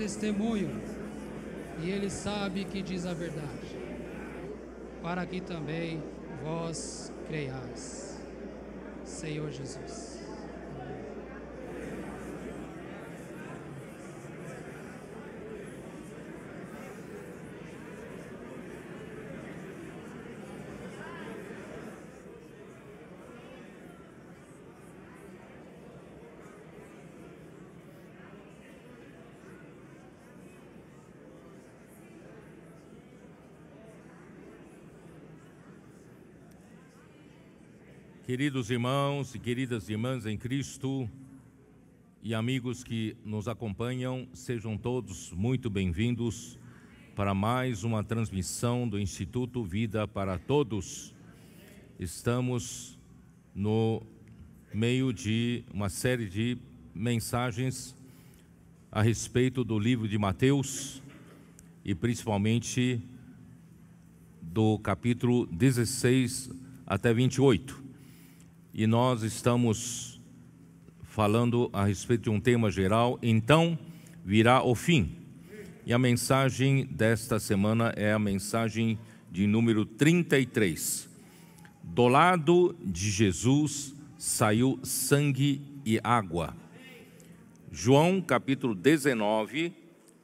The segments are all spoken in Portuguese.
testemunho e ele sabe que diz a verdade, para que também vós creiais. Senhor Jesus. Queridos irmãos e queridas irmãs em Cristo e amigos que nos acompanham, sejam todos muito bem-vindos para mais uma transmissão do Instituto Vida para Todos. Estamos no meio de uma série de mensagens a respeito do livro de Mateus e principalmente do capítulo 16 até 28 e nós estamos falando a respeito de um tema geral, então virá o fim. E a mensagem desta semana é a mensagem de número 33. Do lado de Jesus saiu sangue e água. João capítulo 19,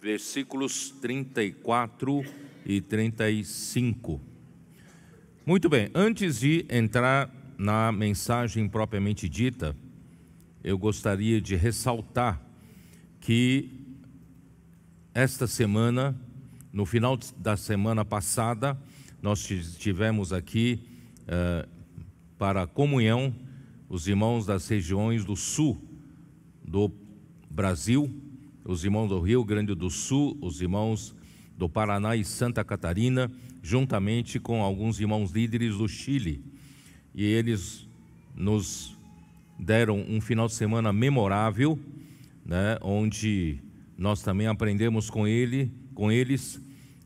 versículos 34 e 35. Muito bem, antes de entrar na mensagem propriamente dita, eu gostaria de ressaltar que esta semana, no final da semana passada, nós tivemos aqui eh, para a comunhão os irmãos das regiões do sul do Brasil, os irmãos do Rio Grande do Sul, os irmãos do Paraná e Santa Catarina, juntamente com alguns irmãos líderes do Chile e eles nos deram um final de semana memorável, né, onde nós também aprendemos com ele, com eles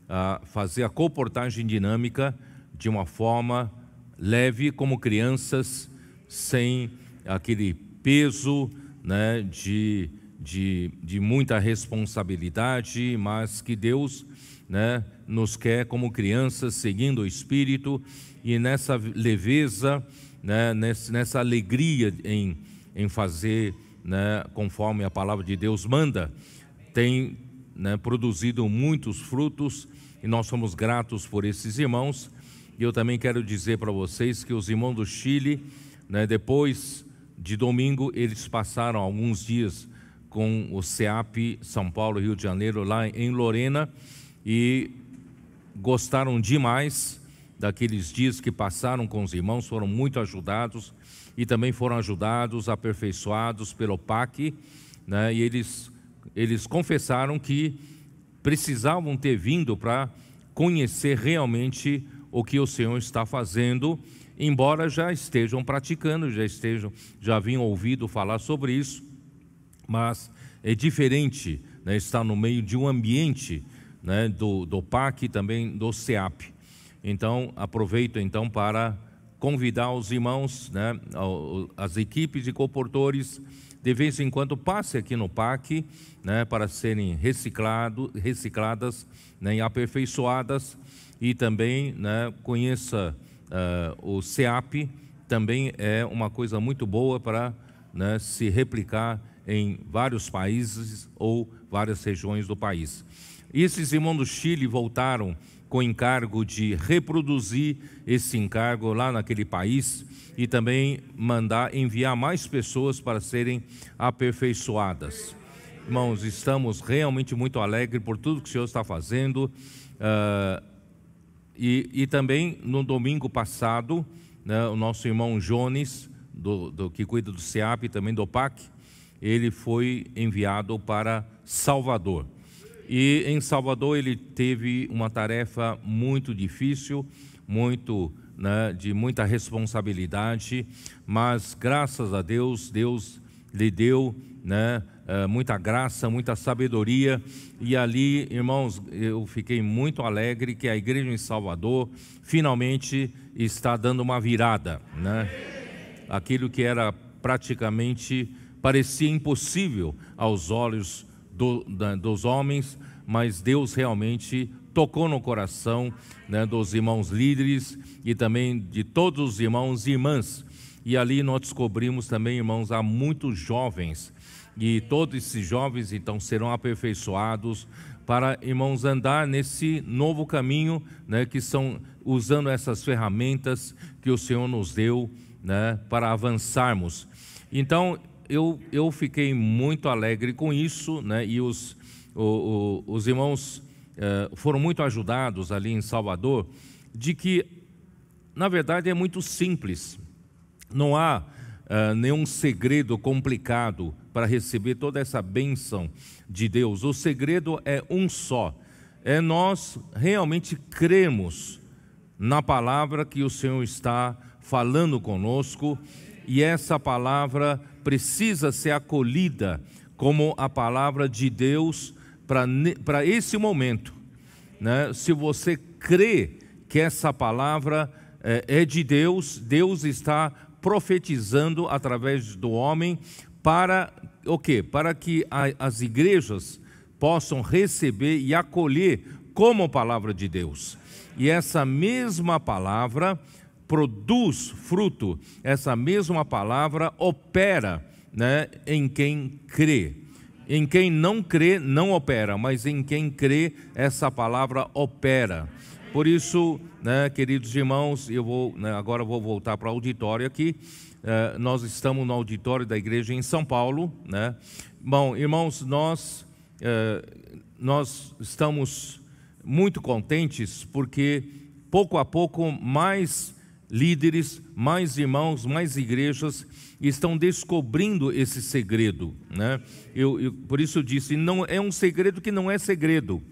a fazer a comportagem dinâmica de uma forma leve como crianças, sem aquele peso né, de, de, de muita responsabilidade, mas que Deus né, nos quer como crianças, seguindo o Espírito, e nessa leveza, né, nessa alegria em, em fazer né, conforme a palavra de Deus manda, tem né, produzido muitos frutos e nós somos gratos por esses irmãos. E eu também quero dizer para vocês que os irmãos do Chile, né, depois de domingo, eles passaram alguns dias com o CEAP São Paulo, Rio de Janeiro, lá em Lorena e gostaram demais daqueles dias que passaram com os irmãos, foram muito ajudados e também foram ajudados, aperfeiçoados pelo PAC, né? e eles, eles confessaram que precisavam ter vindo para conhecer realmente o que o Senhor está fazendo, embora já estejam praticando, já estejam, já vinham ouvido falar sobre isso, mas é diferente né? estar no meio de um ambiente né, do, do PAC e também do SEAP. Então, aproveito então para convidar os irmãos, né, as equipes de comportores, de vez em quando passe aqui no PAC né, para serem reciclado, recicladas né, e aperfeiçoadas e também né, conheça uh, o SEAP, também é uma coisa muito boa para né, se replicar em vários países ou várias regiões do país. Esses irmãos do Chile voltaram com o encargo de reproduzir esse encargo lá naquele país e também mandar enviar mais pessoas para serem aperfeiçoadas. Irmãos, estamos realmente muito alegres por tudo que o Senhor está fazendo. Uh, e, e, também no domingo passado, né, o nosso irmão Jones, do, do, que cuida do SEAP e também do OPAC, ele foi enviado para Salvador. E em Salvador ele teve uma tarefa muito difícil, muito né, de muita responsabilidade, mas graças a Deus, Deus lhe deu né, eh, muita graça, muita sabedoria. E ali, irmãos, eu fiquei muito alegre que a igreja em Salvador finalmente está dando uma virada. Né? Aquilo que era praticamente parecia impossível aos olhos do, da, dos homens, mas Deus realmente tocou no coração né, dos irmãos líderes e também de todos os irmãos e irmãs. E ali nós descobrimos também, irmãos, há muitos jovens. E todos esses jovens então serão aperfeiçoados para, irmãos, andar nesse novo caminho, né, que são usando essas ferramentas que o Senhor nos deu né, para avançarmos. Então, eu, eu fiquei muito alegre com isso, né? E os, o, o, os irmãos eh, foram muito ajudados ali em Salvador, de que, na verdade, é muito simples. Não há eh, nenhum segredo complicado para receber toda essa bênção de Deus. O segredo é um só: é nós realmente cremos na palavra que o Senhor está falando conosco e essa palavra precisa ser acolhida como a palavra de Deus para esse momento. Né? Se você crê que essa palavra é, é de Deus, Deus está profetizando através do homem para o quê? Para que a, as igrejas possam receber e acolher como palavra de Deus. E essa mesma palavra produz fruto, essa mesma palavra opera né, em quem crê. Em quem não crê, não opera, mas em quem crê, essa palavra opera. Por isso, né, queridos irmãos, eu vou né, agora vou voltar para o auditório aqui. É, nós estamos no auditório da igreja em São Paulo. Né? Bom, irmãos, nós, é, nós estamos muito contentes porque pouco a pouco mais líderes, mais irmãos, mais igrejas estão descobrindo esse segredo. Né? Eu, eu, por isso eu disse, não, é um segredo que não é segredo.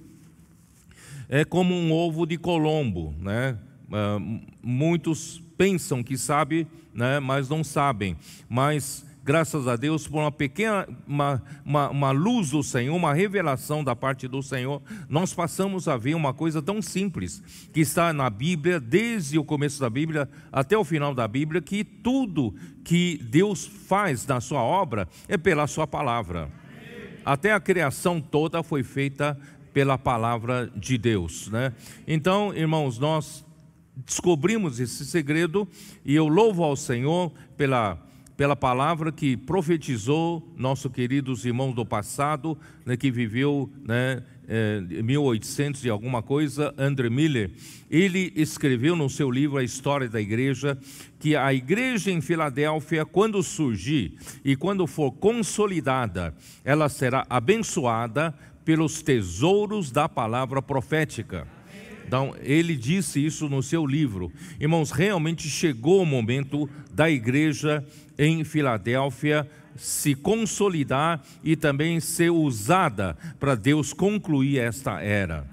É como um ovo de Colombo. Né? Uh, muitos pensam que sabe, né? mas não sabem. Mas graças a Deus, por uma pequena, uma, uma, uma, luz do Senhor, uma revelação da parte do Senhor, nós passamos a ver uma coisa tão simples, que está na Bíblia, desde o começo da Bíblia até o final da Bíblia, que tudo que Deus faz na sua obra é pela sua palavra. Até a criação toda foi feita pela palavra de Deus, né? Então, irmãos, nós descobrimos esse segredo e eu louvo ao Senhor pela pela palavra que profetizou nosso queridos irmãos do passado, né, que viveu né, 1800 eh, e alguma coisa, André Miller. Ele escreveu no seu livro A História da Igreja que a igreja em Filadélfia, quando surgir e quando for consolidada, ela será abençoada pelos tesouros da palavra profética. Então, ele disse isso no seu livro. Irmãos, realmente chegou o momento da igreja em Filadélfia se consolidar e também ser usada para Deus concluir esta era.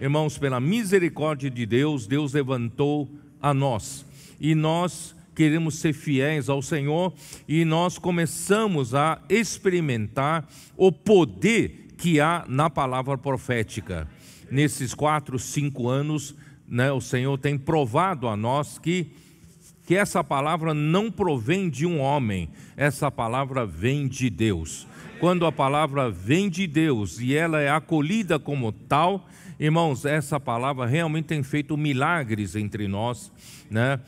Irmãos, pela misericórdia de Deus, Deus levantou a nós. E nós queremos ser fiéis ao Senhor e nós começamos a experimentar o poder que há na palavra profética nesses quatro, cinco anos, né, o Senhor tem provado a nós que, que essa palavra não provém de um homem, essa palavra vem de Deus. Quando a palavra vem de Deus e ela é acolhida como tal, irmãos, essa palavra realmente tem feito milagres entre nós, né?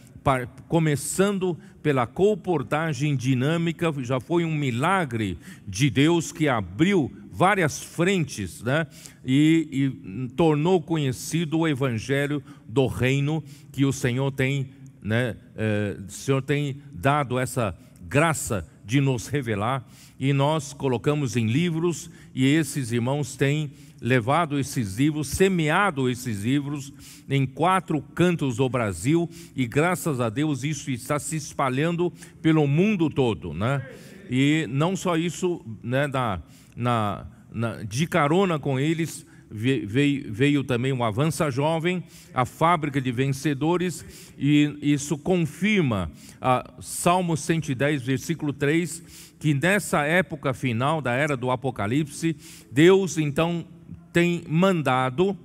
começando pela comportagem dinâmica, já foi um milagre de Deus que abriu várias frentes né? e, e tornou conhecido o evangelho do reino que o Senhor tem, né? o eh, Senhor tem dado essa graça de nos revelar e nós colocamos em livros e esses irmãos têm levado esses livros, semeado esses livros em quatro cantos do Brasil e graças a Deus isso está se espalhando pelo mundo todo, né? E não só isso, né, da na, na, de carona com eles veio, veio também o Avança Jovem, a fábrica de vencedores, e isso confirma a ah, Salmo 110, versículo 3, que nessa época final da era do Apocalipse, Deus então tem mandado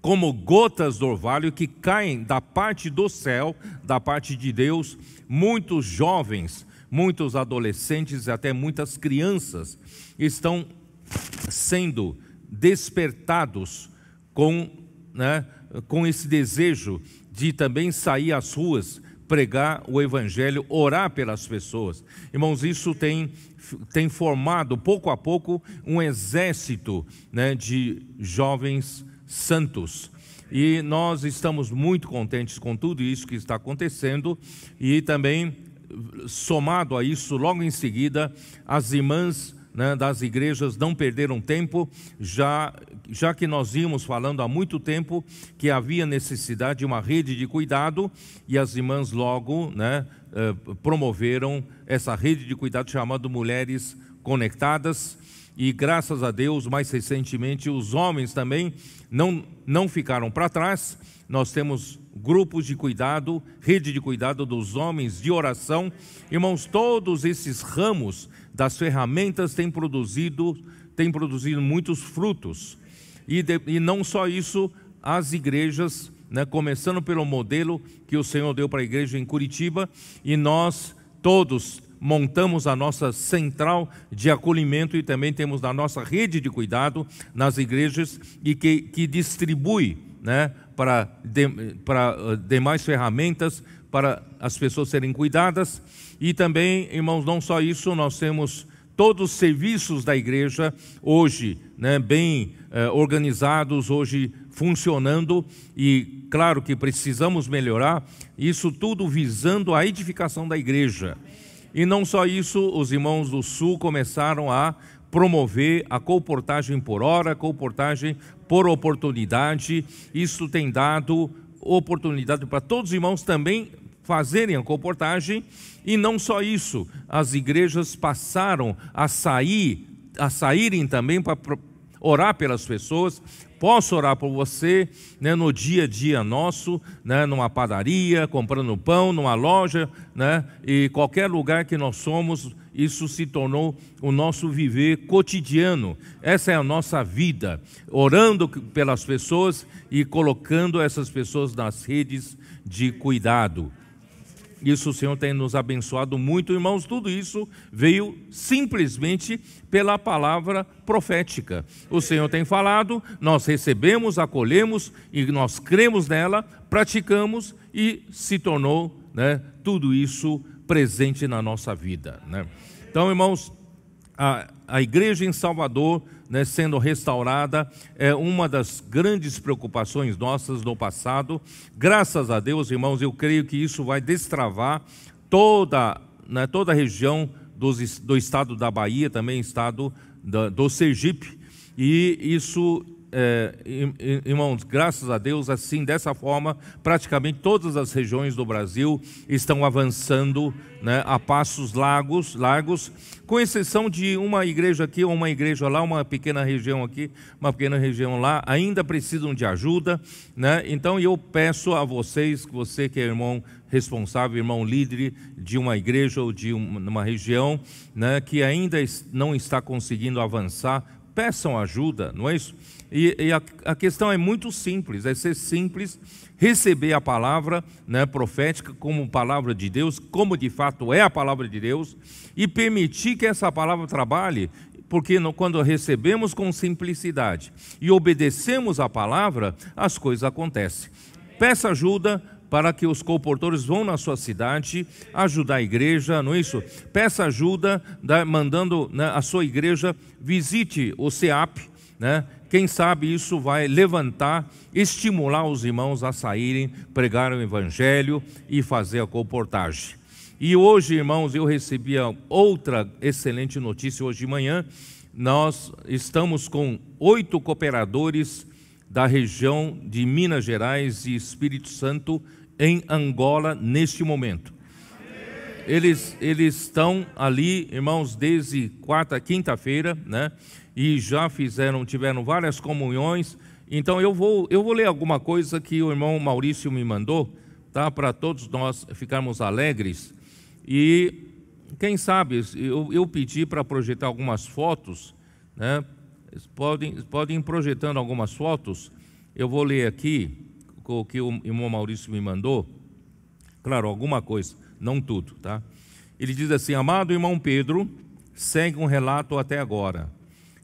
como gotas do orvalho que caem da parte do céu, da parte de Deus, muitos jovens, muitos adolescentes, e até muitas crianças estão sendo despertados com, né, com esse desejo de também sair às ruas, pregar o evangelho, orar pelas pessoas. Irmãos, isso tem, tem formado pouco a pouco um exército né, de jovens santos. E nós estamos muito contentes com tudo isso que está acontecendo e também somado a isso, logo em seguida, as irmãs né, das igrejas não perderam tempo, já, já que nós íamos falando há muito tempo que havia necessidade de uma rede de cuidado e as irmãs logo né, eh, promoveram essa rede de cuidado chamada Mulheres Conectadas. E graças a Deus, mais recentemente, os homens também não, não ficaram para trás. Nós temos grupos de cuidado, rede de cuidado dos homens, de oração. Irmãos, todos esses ramos das ferramentas tem produzido, tem produzido muitos frutos. E, de, e não só isso, as igrejas, né, começando pelo modelo que o Senhor deu para a igreja em Curitiba, e nós todos montamos a nossa central de acolhimento e também temos a nossa rede de cuidado nas igrejas e que, que distribui né, para, de, para eh, demais ferramentas para as pessoas serem cuidadas e também, irmãos, não só isso, nós temos todos os serviços da igreja hoje né, bem eh, organizados, hoje funcionando e claro que precisamos melhorar, isso tudo visando a edificação da igreja. E não só isso, os irmãos do Sul começaram a promover a comportagem por hora, comportagem por oportunidade, isso tem dado oportunidade para todos os irmãos também fazerem a comportagem, e não só isso, as igrejas passaram a sair, a saírem também para orar pelas pessoas. Posso orar por você né, no dia a dia nosso, né, numa padaria, comprando pão, numa loja, né, e qualquer lugar que nós somos, isso se tornou o nosso viver cotidiano. Essa é a nossa vida, orando pelas pessoas e colocando essas pessoas nas redes de cuidado. Isso o Senhor tem nos abençoado muito, irmãos. Tudo isso veio simplesmente pela palavra profética. O Senhor tem falado, nós recebemos, acolhemos e nós cremos nela, praticamos e se tornou né, tudo isso presente na nossa vida. Né? Então, irmãos, a, a igreja em Salvador né, sendo restaurada é uma das grandes preocupações nossas no passado. Graças a Deus, irmãos, eu creio que isso vai destravar toda, né, toda a região dos, do estado da Bahia, também estado da, do Sergipe, e isso é, irmãos, graças a Deus, assim, dessa forma, praticamente todas as regiões do Brasil estão avançando né, a passos largos, largos, com exceção de uma igreja aqui, uma igreja lá, uma pequena região aqui, uma pequena região lá, ainda precisam de ajuda. Né? Então eu peço a vocês, você que é irmão responsável, irmão líder de uma igreja ou de uma região, né, que ainda não está conseguindo avançar, peçam ajuda, não é isso? e, e a, a, questão é muito simples, é ser simples, receber a palavra né, profética como palavra de Deus, como de fato é a palavra de Deus, e permitir que essa palavra trabalhe, porque no, quando recebemos com simplicidade e obedecemos a palavra, as coisas acontecem. Peça ajuda, para que os comportores vão na sua cidade ajudar a igreja, não é isso? Peça ajuda, da, mandando né, a sua igreja, visite o CEAP, né? Quem sabe isso vai levantar, estimular os irmãos a saírem, pregar o evangelho e fazer a comportagem. E hoje, irmãos, eu recebi outra excelente notícia hoje de manhã. Nós estamos com oito cooperadores da região de Minas Gerais e Espírito Santo em Angola neste momento. Eles, eles estão ali, irmãos, desde quarta, quinta-feira, né? e já fizeram, tiveram várias comunhões. Então eu vou, eu vou ler alguma coisa que o irmão Maurício me mandou, tá? Para todos nós ficarmos alegres. E quem sabe, eu, eu pedi para projetar algumas fotos, né? Podem, podem ir projetando algumas fotos. Eu vou ler aqui o que o irmão Maurício me mandou. Claro, alguma coisa, não tudo, tá? Ele diz assim: Amado irmão Pedro, segue um relato até agora.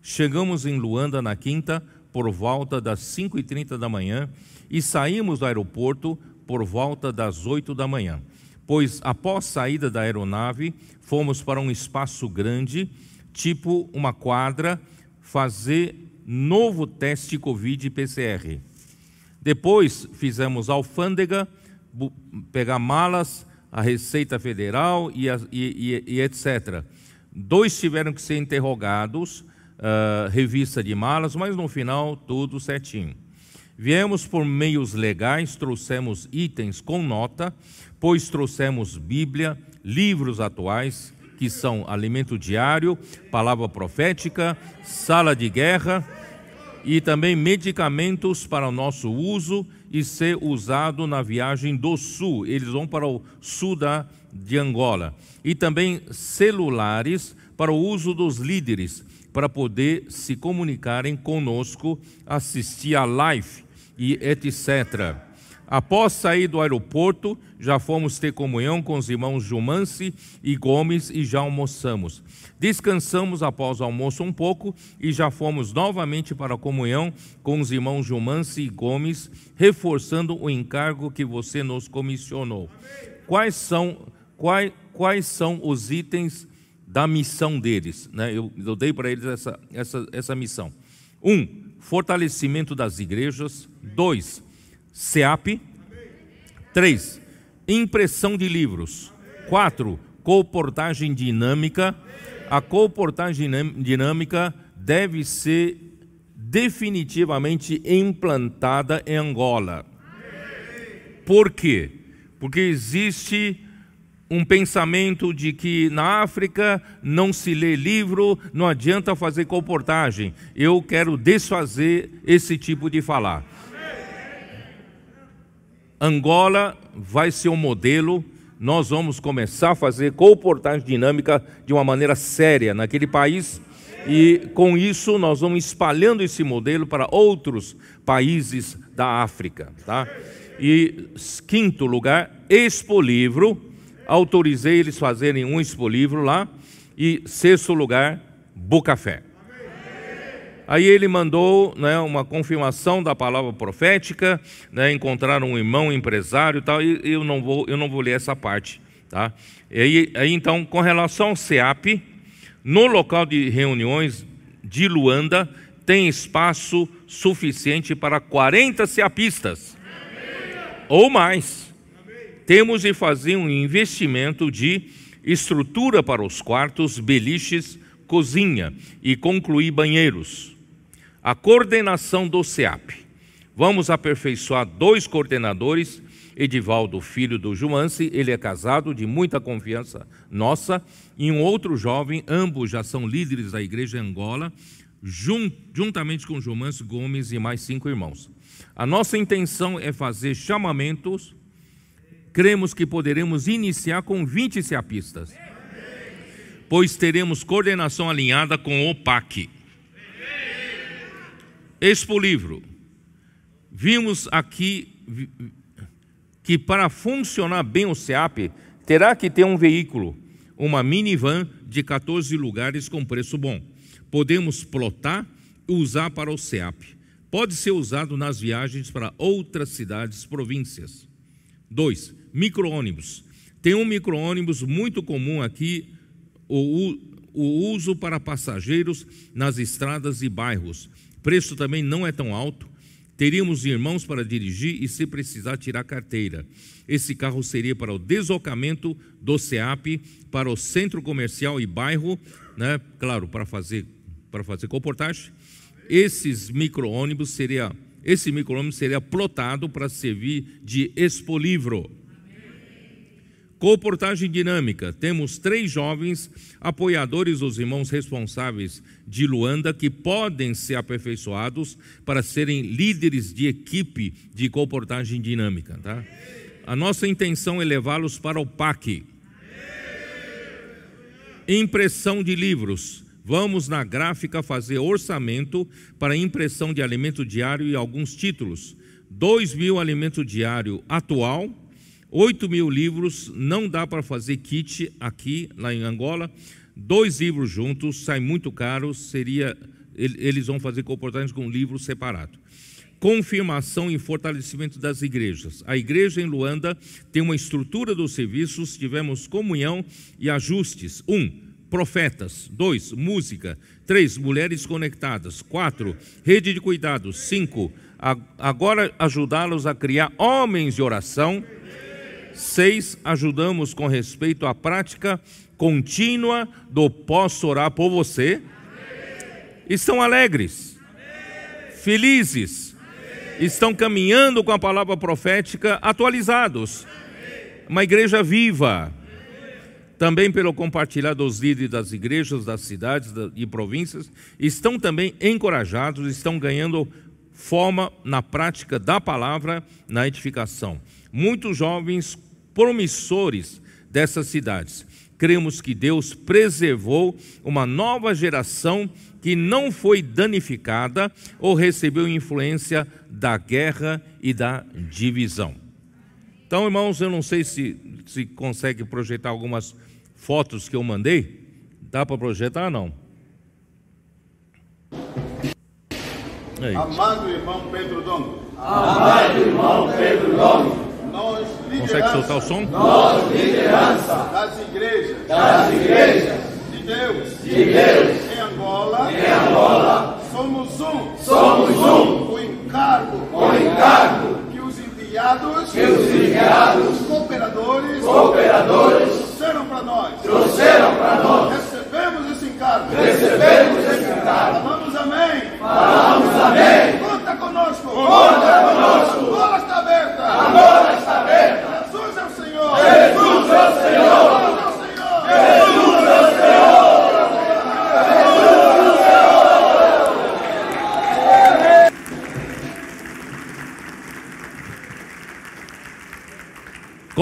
Chegamos em Luanda na quinta, por volta das 5h30 da manhã, e saímos do aeroporto por volta das 8 da manhã. Pois após saída da aeronave, fomos para um espaço grande, tipo uma quadra, fazer novo teste Covid PCR. Depois fizemos alfândega, pegar malas, a Receita Federal e, a, e, e, e etc. Dois tiveram que ser interrogados uh, revista de malas, mas no final tudo certinho. Viemos por meios legais, trouxemos itens com nota, pois trouxemos Bíblia, livros atuais, que são alimento diário, palavra profética, sala de guerra e também medicamentos para o nosso uso e ser usado na viagem do sul. Eles vão para o sul da, de Angola. E também celulares para o uso dos líderes para poder se comunicarem conosco, assistir a live e etc. Após sair do aeroporto, já fomos ter comunhão com os irmãos Jumance e Gomes e já almoçamos. Descansamos após o almoço um pouco e já fomos novamente para a comunhão com os irmãos Jumance e Gomes, reforçando o encargo que você nos comissionou. Quais são, quais, quais são os itens da missão deles. Né? Eu, eu dei para eles essa, essa, essa missão. Um, fortalecimento das igrejas. Dois, SEAP. Três, impressão de livros. Quatro, comportagem dinâmica. A comportagem dinâmica deve ser definitivamente implantada em Angola. Por quê? Porque existe um pensamento de que na África não se lê livro, não adianta fazer comportagem. Eu quero desfazer esse tipo de falar. Angola vai ser um modelo. Nós vamos começar a fazer comportagem dinâmica de uma maneira séria naquele país. E com isso nós vamos espalhando esse modelo para outros países da África, tá? E quinto lugar, Expo Livro, autorizei eles fazerem um expolivro lá. E sexto lugar, Bucafé. Aí ele mandou né, uma confirmação da palavra profética, né, encontraram um irmão empresário e tal, e eu não vou, eu não vou ler essa parte. Tá? E, aí, então, com relação ao SEAP, no local de reuniões de Luanda, tem espaço suficiente para 40 SEAPistas. Ou mais temos de fazer um investimento de estrutura para os quartos, beliches, cozinha e concluir banheiros. A coordenação do CEAP. Vamos aperfeiçoar dois coordenadores, Edivaldo, filho do Juance, ele é casado, de muita confiança nossa, e um outro jovem, ambos já são líderes da Igreja Angola, juntamente com Juance Gomes e mais cinco irmãos. A nossa intenção é fazer chamamentos cremos que poderemos iniciar com 20 seapistas, pois teremos coordenação alinhada com o PAC. Expo Livro. Vimos aqui que para funcionar bem o SEAP, terá que ter um veículo, uma minivan de 14 lugares com preço bom. Podemos plotar e usar para o SEAP. Pode ser usado nas viagens para outras cidades, províncias. 2 micro-ônibus. Tem um micro-ônibus muito comum aqui, o, o uso para passageiros nas estradas e bairros. Preço também não é tão alto. Teríamos irmãos para dirigir e, se precisar, tirar carteira. Esse carro seria para o deslocamento do SEAP para o centro comercial e bairro, né? claro, para fazer, para fazer comportagem. Esses micro-ônibus seria, esse micro-ônibus seria plotado para servir de expolivro. Comportagem dinâmica. Temos três jovens apoiadores dos irmãos responsáveis de Luanda que podem ser aperfeiçoados para serem líderes de equipe de comportagem dinâmica. Tá? A nossa intenção é levá-los para o PAC. Impressão de livros. Vamos na gráfica fazer orçamento para impressão de alimento diário e alguns títulos. 2 mil alimento diário atual 8 mil livros, não dá para fazer kit aqui, lá em Angola. Dois livros juntos, sai muito caro, seria eles vão fazer comportamentos com um livro separado. Confirmação e fortalecimento das igrejas. A igreja em Luanda tem uma estrutura dos serviços, tivemos comunhão e ajustes. Um, profetas. Dois, música. Três, mulheres conectadas. Quatro, rede de cuidados. Cinco, agora ajudá-los a criar homens de oração. 6. Ajudamos com respeito à prática contínua do posso orar por você. Amém. Estão alegres, Amém. felizes, Amém. estão caminhando com a palavra profética, atualizados. Uma igreja viva. Também pelo compartilhar dos líderes das igrejas, das cidades e províncias, estão também encorajados, estão ganhando forma na prática da palavra, na edificação. Muitos jovens promissores dessas cidades. Cremos que Deus preservou uma nova geração que não foi danificada ou recebeu influência da guerra e da divisão. Então, irmãos, eu não sei se, se consegue projetar algumas fotos que eu mandei. Dá para projetar? ou Não. Aí. É Amado irmão Pedro Domingos. Amado irmão Pedro Domingos. Nós, Consegue soltar o som? Nós, liderança das igrejas, das igrejas de Deus, de Deus em Angola, em Angola somos um, somos um. O encargo, o encargo que os enviados, que os enviados, cooperadores, cooperadores trouxeram para nós, trouxeram para nós. Recebemos esse encargo, recebemos esse encargo. Falamos amém, falamos amém. Conta conosco, conta conosco.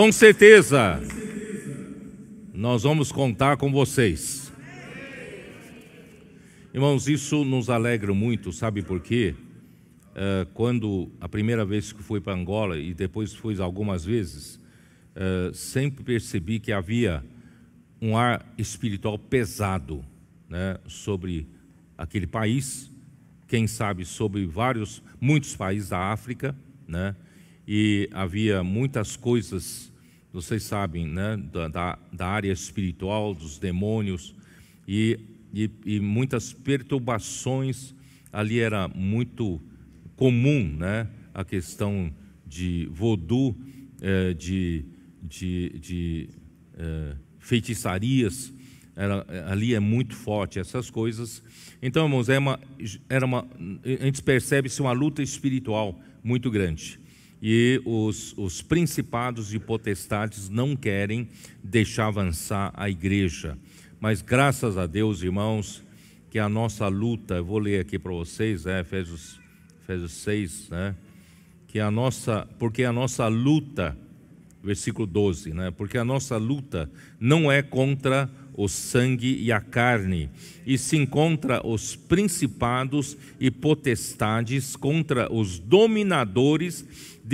Com certeza, nós vamos contar com vocês. Irmãos, isso nos alegra muito, sabe por quê? Eh, quando a primeira vez que fui para Angola e depois fui algumas vezes, eh, sempre percebi que havia um ar espiritual pesado né, sobre aquele país, quem sabe sobre vários, muitos países da África, né, e havia muitas coisas vocês sabem, né, da, da área espiritual, dos demônios, e, e, e muitas perturbações. Ali era muito comum né, a questão de vodu, eh, de, de, de eh, feitiçarias. Era, ali é muito forte essas coisas. Então, irmãos, é uma, era é uma, a gente percebe-se uma luta espiritual muito grande e os, os principados e potestades não querem deixar avançar a igreja. Mas graças a Deus, irmãos, que a nossa luta, eu vou ler aqui para vocês, é, Efésios, Efésios 6, né? Que a nossa, porque a nossa luta, versículo 12, né? Porque a nossa luta não é contra o sangue e a carne, e se encontra os principados e potestades contra os dominadores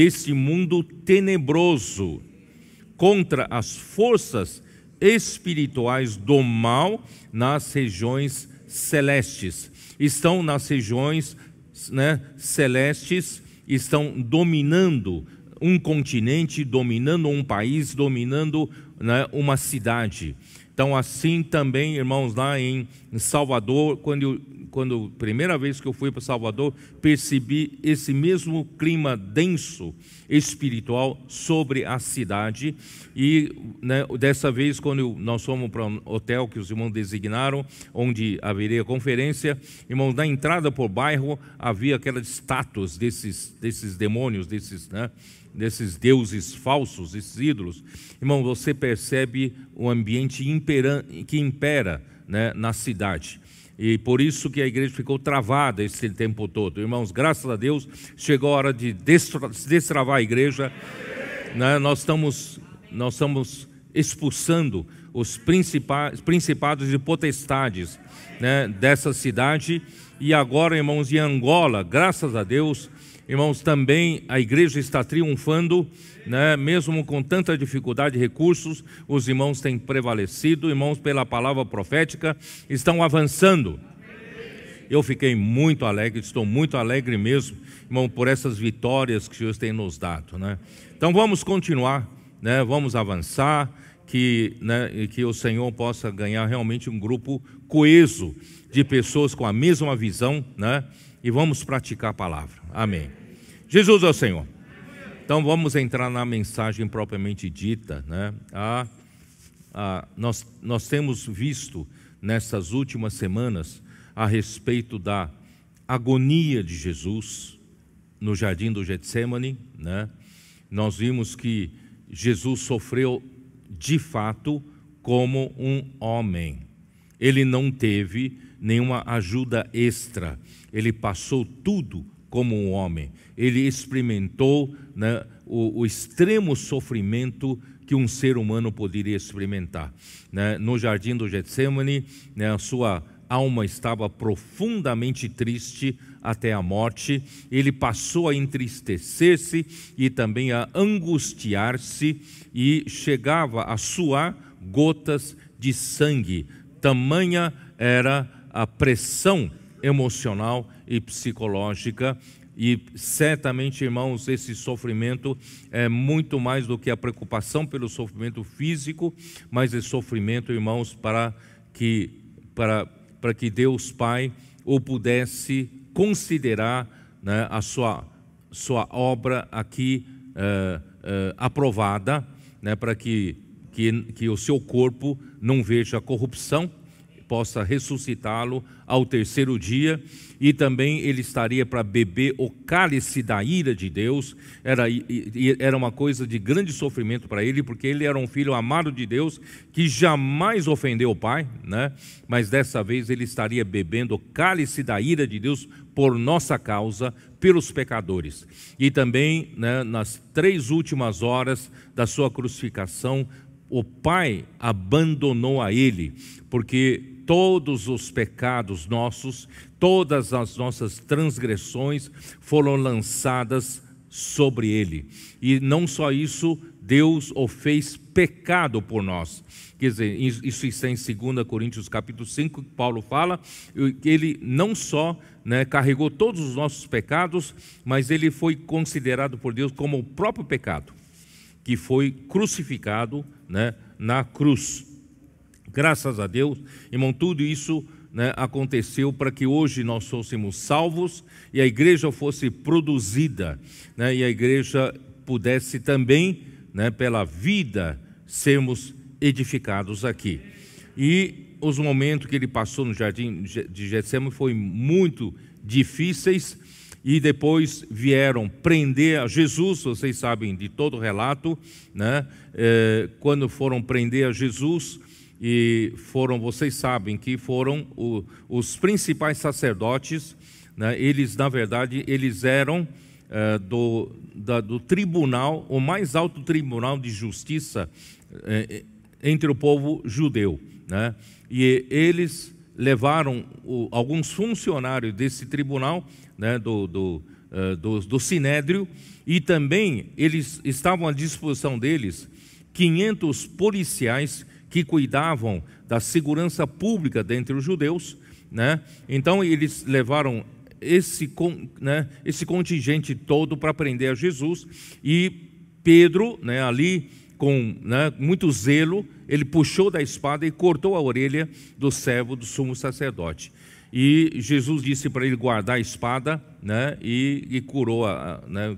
desse mundo tenebroso, contra as forças espirituais do mal nas regiões celestes. Estão nas regiões né, celestes, estão dominando um continente, dominando um país, dominando né, uma cidade. Então, assim também, irmãos, lá em Salvador, quando, quando primeira vez que eu fui para Salvador, percebi esse mesmo clima denso espiritual sobre a cidade. E né, dessa vez, quando nós fomos para um hotel que os irmãos designaram, onde haveria conferência, irmãos, na entrada por bairro havia aquelas estátuas desses, desses demônios, desses, né, desses deuses falsos, esses ídolos. Irmão, você percebe o ambiente que impera né, na cidade. E por isso que a igreja ficou travada esse tempo todo. Irmãos, graças a Deus, chegou a hora de destravar a igreja. Né? Nós, estamos, nós estamos expulsando os principados e potestades né? dessa cidade. E agora, irmãos, em Angola, graças a Deus, Irmãos, também a igreja está triunfando, né? mesmo com tanta dificuldade de recursos, os irmãos têm prevalecido, irmãos, pela palavra profética, estão avançando. Eu fiquei muito alegre, estou muito alegre mesmo, irmão, por essas vitórias que Deus tem nos dado. Né? Então vamos continuar, né? vamos avançar, que, né, que o Senhor possa ganhar realmente um grupo coeso de pessoas com a mesma visão, né? E vamos praticar a palavra. Amém. Jesus é o Senhor. Então vamos entrar na mensagem propriamente dita. Né? nós, nós temos visto nessas últimas semanas a respeito da agonia de Jesus no jardim do Getsemane. Né? Nós vimos que Jesus sofreu de fato como um homem. Ele não teve nenhuma ajuda extra. Ele passou tudo como um homem. Ele experimentou né, o, o, extremo sofrimento que um ser humano poderia experimentar. Né? No jardim do Getsemane, né, a sua alma estava profundamente triste até a morte. Ele passou a entristecer-se e também a angustiar-se e chegava a suar gotas de sangue. Tamanha era a pressão emocional e psicológica. E certamente, irmãos, esse sofrimento é muito mais do que a preocupação pelo sofrimento físico, mas é sofrimento, irmãos, para que, para, para que Deus Pai o pudesse considerar né, a sua, sua obra aqui eh, eh, aprovada, né, para que, que, que o seu corpo não veja corrupção possa ressuscitá-lo ao terceiro dia, e também ele estaria para beber o cálice da ira de Deus. Era, era uma coisa de grande sofrimento para ele, porque ele era um filho amado de Deus que jamais ofendeu o Pai, né? mas dessa vez ele estaria bebendo o cálice da ira de Deus por nossa causa, pelos pecadores. E também, né, nas três últimas horas da sua crucificação, o Pai abandonou a ele, porque todos os pecados nossos, todas as nossas transgressões foram lançadas sobre ele. E não só isso, Deus o fez pecado por nós. Quer dizer, isso está em 2 Coríntios capítulo 5, que Paulo fala, que ele não só né, carregou todos os nossos pecados, mas ele foi considerado por Deus como o próprio pecado, que foi crucificado né, na cruz. Graças a Deus, irmão, tudo isso né, aconteceu para que hoje nós fôssemos salvos e a igreja fosse produzida, né, e a igreja pudesse também, né, pela vida, sermos edificados aqui. E os momentos que ele passou no jardim de Getsemane foram muito difíceis e depois vieram prender a Jesus, vocês sabem de todo o relato, né? É, quando foram prender a Jesus, e foram, vocês sabem que foram o, os principais sacerdotes, né, eles, na verdade, eles eram eh, do, da, do tribunal, o mais alto tribunal de justiça eh, eh, entre o povo judeu. Né, e eles levaram o, alguns funcionários desse tribunal, né, do, do, do, do Sinédrio, e também eles estavam à disposição deles 500 policiais que cuidavam da segurança pública dentre os judeus. Né? Então, eles levaram esse, né, esse contingente todo para prender a Jesus e Pedro, né, ali com né, muito zelo, ele puxou da espada e cortou a orelha do servo do sumo sacerdote. E Jesus disse para ele guardar a espada né, e, e curou, a, né,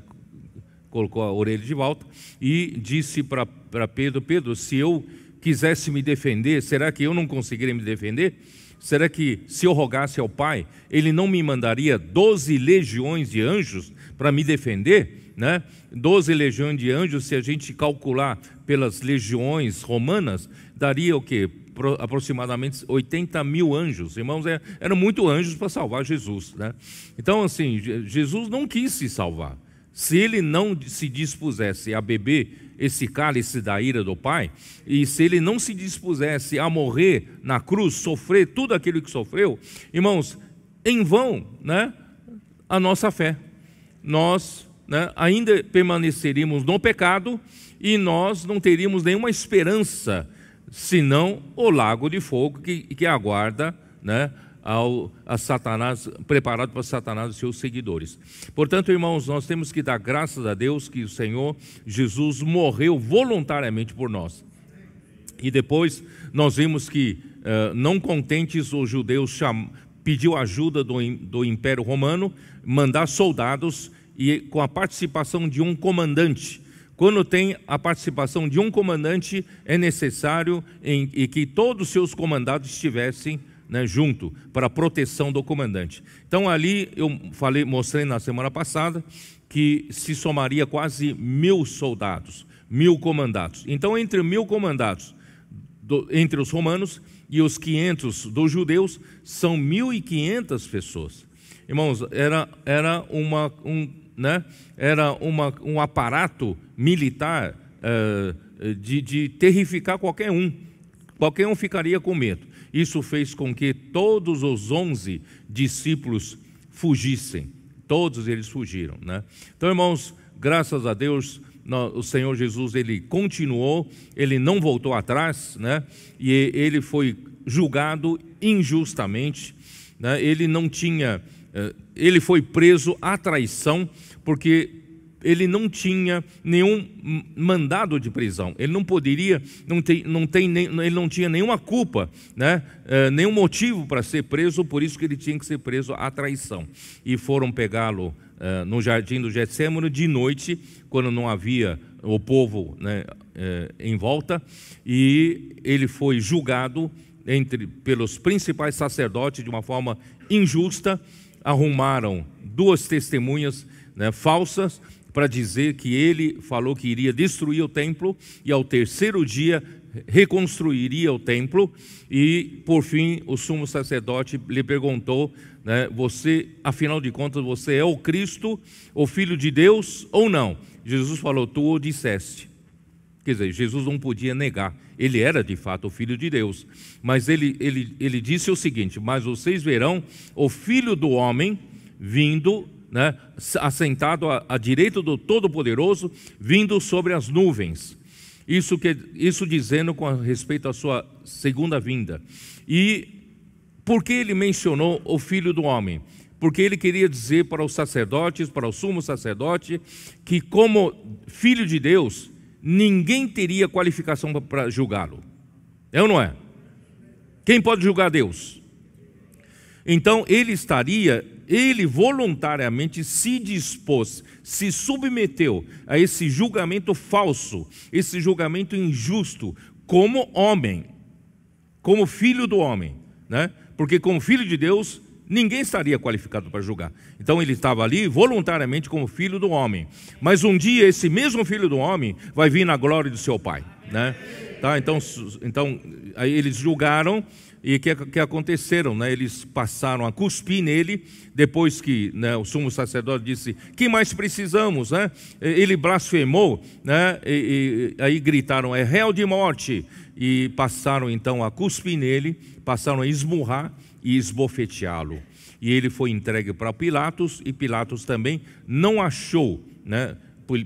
colocou a orelha de volta e disse para Pedro: Pedro, se eu quisesse me defender, será que eu não conseguiria me defender? Será que se eu rogasse ao Pai, Ele não me mandaria doze legiões de anjos para me defender? Né? 12 legiões de anjos, se a gente calcular pelas legiões romanas, daria o quê? Pro, aproximadamente 80 mil anjos. Irmãos, é, eram muito anjos para salvar Jesus. Né? Então, assim, Jesus não quis se salvar. Se ele não se dispusesse a beber esse cálice da ira do Pai, e se ele não se dispusesse a morrer na cruz, sofrer tudo aquilo que sofreu, irmãos, em vão né, a nossa fé. Nós né, ainda permaneceríamos no pecado e nós não teríamos nenhuma esperança senão o lago de fogo que, que aguarda né, ao, a Satanás, preparado para Satanás e seus seguidores. Portanto, irmãos, nós temos que dar graças a Deus que o Senhor Jesus morreu voluntariamente por nós. E depois nós vimos que, eh, não contentes, os judeus pediu ajuda do, do Império Romano, mandar soldados e com a participação de um comandante. Quando tem a participação de um comandante, é necessário em, e que todos os seus comandados estivessem né, junto para a proteção do comandante. Então ali eu falei, mostrei na semana passada que se somaria quase mil soldados, mil comandados. Então entre mil comandados do, entre os romanos e os 500 dos judeus são 1.500 pessoas. Irmãos, era, era, uma, um, né, era uma, um aparato militar uh, de, de terrificar qualquer um. Qualquer um ficaria com medo. Isso fez com que todos os onze discípulos fugissem. Todos eles fugiram. Né? Então, irmãos, graças a Deus, o Senhor Jesus ele continuou, ele não voltou atrás, né? e ele foi julgado injustamente. Né? Ele não tinha, eh, ele foi preso à traição, porque ele não tinha nenhum mandado de prisão, ele não poderia, não tem, não tem nem, ele não tinha nenhuma culpa, né? É, nenhum motivo para ser preso, por isso que ele tinha que ser preso à traição. E foram pegá-lo é, no jardim do Getsemane de noite, quando não havia o povo né, é, em volta, e ele foi julgado entre pelos principais sacerdotes de uma forma injusta, arrumaram duas testemunhas né, falsas para dizer que ele falou que iria destruir o templo e ao terceiro dia reconstruiria o templo. E por fim, o sumo sacerdote lhe perguntou: né, Você, afinal de contas, você é o Cristo, o Filho de Deus ou não? Jesus falou: Tu o disseste. Quer dizer, Jesus não podia negar, ele era de fato o Filho de Deus. Mas ele, ele, ele disse o seguinte: Mas vocês verão o Filho do Homem vindo né, assentado à, à direita do Todo-Poderoso, vindo sobre as nuvens. Isso, que, isso dizendo com respeito à sua segunda vinda. E por que ele mencionou o Filho do Homem? Porque ele queria dizer para os sacerdotes, para o sumo sacerdote, que como filho de Deus, ninguém teria qualificação para julgá-lo. É ou não é? Quem pode julgar Deus? Então ele estaria ele voluntariamente se dispôs, se submeteu a esse julgamento falso, esse julgamento injusto, como homem, como filho do homem, né? Porque como filho de Deus, ninguém estaria qualificado para julgar. Então ele estava ali voluntariamente como filho do homem. Mas um dia esse mesmo filho do homem vai vir na glória do seu pai, né? Tá? Então, então aí eles julgaram e que, que aconteceram, né? Eles passaram a cuspir nele, depois que né, o sumo sacerdote disse: "Que mais precisamos?", né? Ele blasfemou, né? E, e, aí gritaram: "É réu de morte!" E passaram então a cuspir nele, passaram a esmurrar e esbofeteá-lo. E ele foi entregue para Pilatos e Pilatos também não achou, né?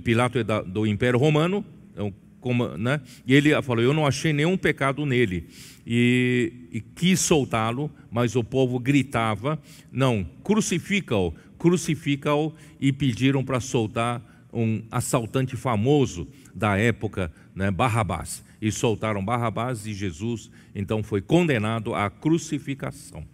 Pilato é da, do Império Romano, é um como, né? E ele falou: Eu não achei nenhum pecado nele. E, e quis soltá-lo, mas o povo gritava: Não, crucifica-o, crucifica-o. E pediram para soltar um assaltante famoso da época, né, Barrabás. E soltaram Barrabás e Jesus então foi condenado à crucificação.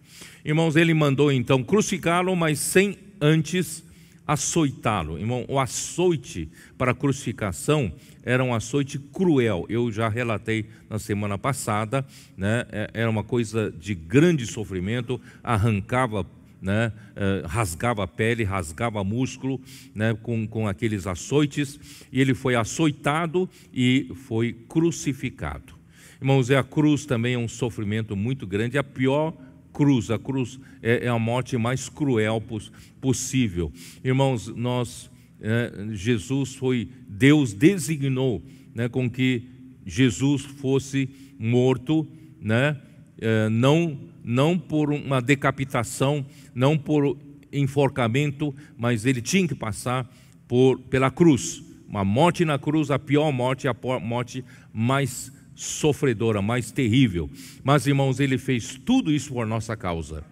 Irmãos, ele mandou então crucificá-lo, mas sem antes açoitá-lo. Irmão, o açoite para a crucificação era um açoite cruel. Eu já relatei na semana passada, né? É, era uma coisa de grande sofrimento, arrancava né, é, rasgava a pele, rasgava músculo né, com, com aqueles açoites, e ele foi açoitado e foi crucificado. Irmãos, a cruz também é um sofrimento muito grande, a pior cruz, a cruz é, é a morte mais cruel possível. Irmãos, nós né, Jesus foi, Deus designou né, com que Jesus fosse morto, né, eh, não, não por uma decapitação, não por enforcamento, mas ele tinha que passar por, pela cruz. Uma morte na cruz, a pior morte, a morte mais sofredora, mais terrível. Mas, irmãos, ele fez tudo isso por nossa causa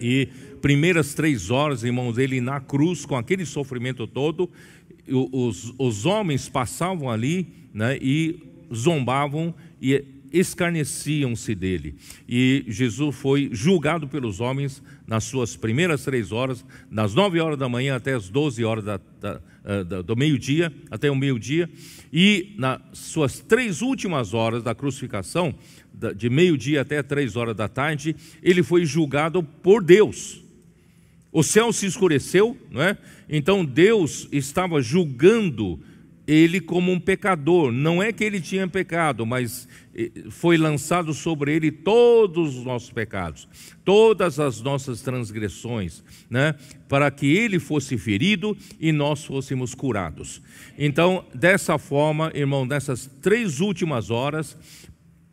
e primeiras três horas, irmãos, ele na cruz, com aquele sofrimento todo, os, os homens passavam ali né, e zombavam e escarneciam-se dele. E Jesus foi julgado pelos homens nas suas primeiras três horas, das nove horas da manhã até as doze horas da, da, eh, da, do meio-dia, até o meio-dia, e nas suas três últimas horas da crucificação, de meio-dia até três horas da tarde, ele foi julgado por Deus. O céu se escureceu, não é? então Deus estava julgando ele como um pecador. Não é que ele tinha pecado, mas eh, foi lançado sobre ele todos os nossos pecados, todas as nossas transgressões, né? para que ele fosse ferido e nós fôssemos curados. Então, dessa forma, irmão, nessas três últimas horas,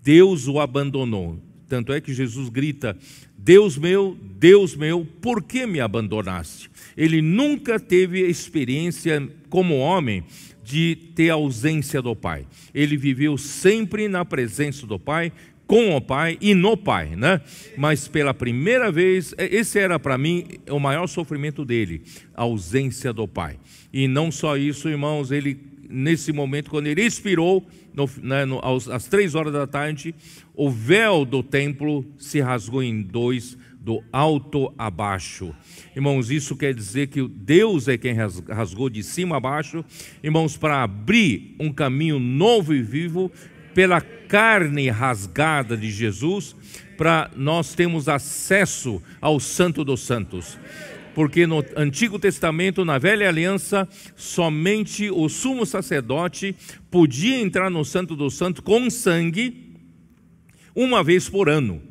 Deus o abandonou. Tanto é que Jesus grita: Deus meu, Deus meu, por que me abandonaste? Ele nunca teve experiência como homem de ter ausência do Pai. Ele viveu sempre na presença do Pai, com o Pai e no Pai, né? Mas pela primeira vez, é, esse era para mim o maior sofrimento dele, a ausência do Pai. E não só isso, irmãos, ele nesse momento, quando ele expirou, no, né, no, aos, às três horas da tarde, o véu do templo se rasgou em dois, do alto a baixo. Irmãos, isso quer dizer que Deus é quem rasgou de cima a baixo, irmãos, para abrir um caminho novo e vivo pela carne rasgada de Jesus, para nós termos acesso ao Santo dos Santos porque no Antigo Testamento, na Velha Aliança, somente o sumo sacerdote podia entrar no Santo do Santo com sangue uma vez por ano.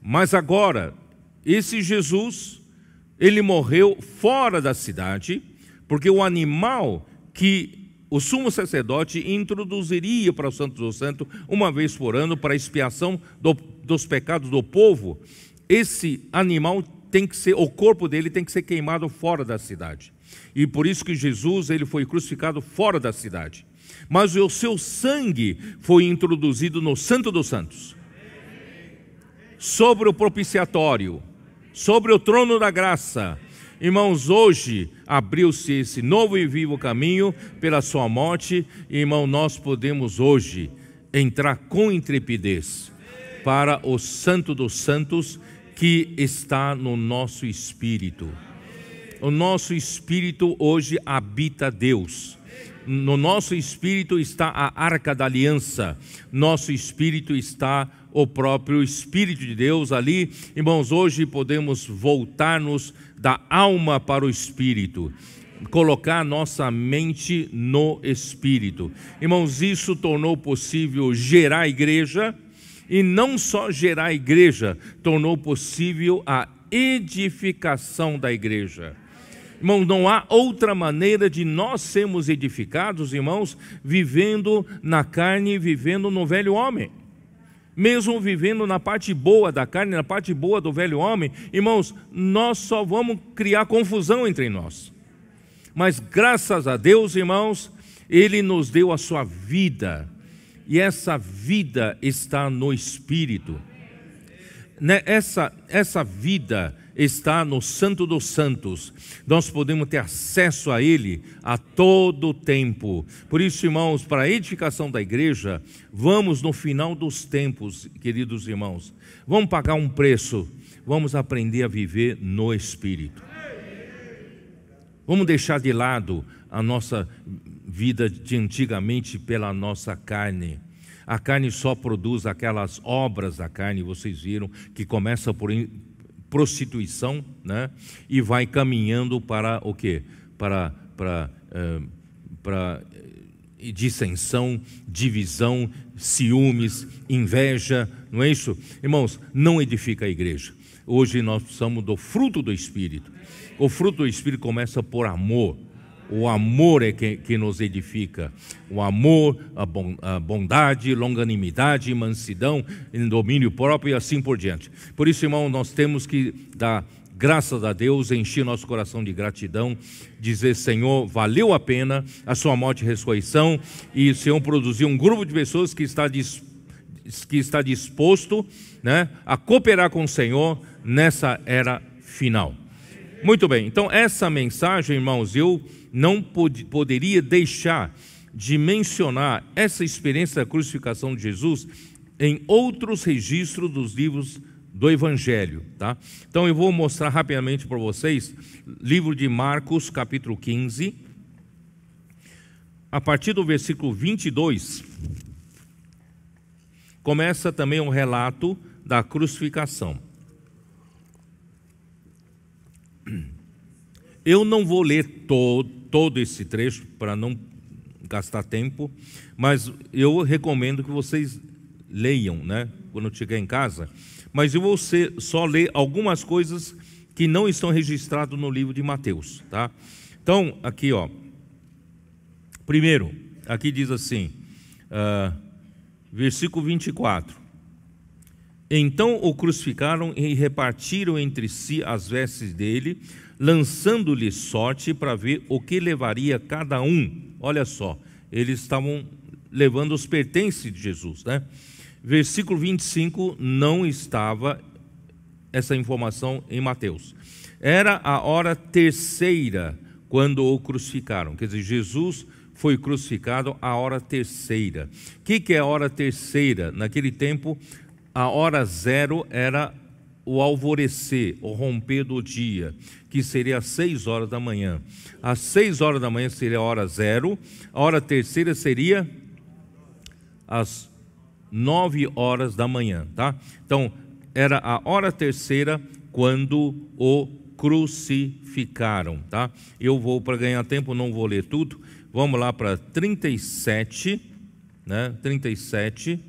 Mas agora, esse Jesus, ele morreu fora da cidade, porque o animal que o sumo sacerdote introduziria para o Santo do Santo uma vez por ano para expiação do, dos pecados do povo, esse animal tem que ser, o corpo dele tem que ser queimado fora da cidade. E por isso que Jesus ele foi crucificado fora da cidade. Mas o seu sangue foi introduzido no Santo dos Santos. Sobre o propiciatório, sobre o trono da graça. Irmãos, hoje abriu-se esse novo e vivo caminho pela sua morte. Irmão, nós podemos hoje entrar com intrepidez para o Santo dos Santos que está no nosso espírito. O nosso espírito hoje habita Deus. No nosso espírito está a arca da aliança. Nosso espírito está o próprio Espírito de Deus ali. Irmãos, hoje podemos voltar-nos da alma para o espírito, colocar nossa mente no espírito. Irmãos, isso tornou possível gerar a igreja e não só gerar a igreja, tornou possível a edificação da igreja. Irmãos, não há outra maneira de nós sermos edificados, irmãos, vivendo na carne, vivendo no velho homem. Mesmo vivendo na parte boa da carne, na parte boa do velho homem, irmãos, nós só vamos criar confusão entre nós. Mas graças a Deus, irmãos, Ele nos deu a sua vida e essa vida está no Espírito. Né, essa, essa vida está no Santo dos Santos. Nós podemos ter acesso a Ele a todo tempo. Por isso, irmãos, para a edificação da igreja, vamos no final dos tempos, queridos irmãos, vamos pagar um preço, vamos aprender a viver no Espírito. Vamos deixar de lado a nossa vida de antigamente pela nossa carne. A carne só produz aquelas obras da carne, vocês viram, que começa por prostituição né? e vai caminhando para o quê? Para, para, é, para eh, dissensão, divisão, ciúmes, inveja, não é isso? Irmãos, não edifica a igreja. Hoje nós precisamos do fruto do Espírito. O fruto do Espírito começa por amor. O amor é que, que nos edifica. O amor, a, bon, a bondade, longanimidade, mansidão, domínio próprio e assim por diante. Por isso, irmão, nós temos que dar graças a Deus, encher nosso coração de gratidão, dizer: Senhor, valeu a pena a sua morte e ressurreição, e o Senhor produziu um grupo de pessoas que está disposto que está disposto né, a cooperar com o Senhor nessa era final. Muito bem, então essa mensagem, irmãos, eu não pod poderia deixar de mencionar essa experiência da crucificação de Jesus em outros registros dos livros do Evangelho, tá? Então eu vou mostrar rapidamente para vocês livro de Marcos, capítulo 15, a partir do versículo 22 começa também um relato da crucificação. Eu não vou ler to, todo esse trecho para não gastar tempo, mas eu recomendo que vocês leiam, né? Quando chegar em casa. Mas eu vou ser, só ler algumas coisas que não estão registradas no livro de Mateus, tá? Então, aqui, ó. Primeiro, aqui diz assim: uh, versículo 24. Então o crucificaram e repartiram entre si as vestes dele, lançando-lhe sorte para ver o que levaria cada um. Olha só, eles estavam levando os pertences de Jesus, né? Versículo 25 não estava essa informação em Mateus. Era a hora terceira quando o crucificaram. Quer dizer, Jesus foi crucificado à hora terceira. O que, que é a hora terceira? Naquele tempo, a hora zero era o alvorecer, o romper do dia, que seria às seis horas da manhã. Às seis horas da manhã seria a hora zero, a hora terceira seria às nove horas da manhã, tá? Então, era a hora terceira quando o crucificaram, tá? Eu vou, para ganhar tempo, não vou ler tudo, Vamos lá para 37, né? 37.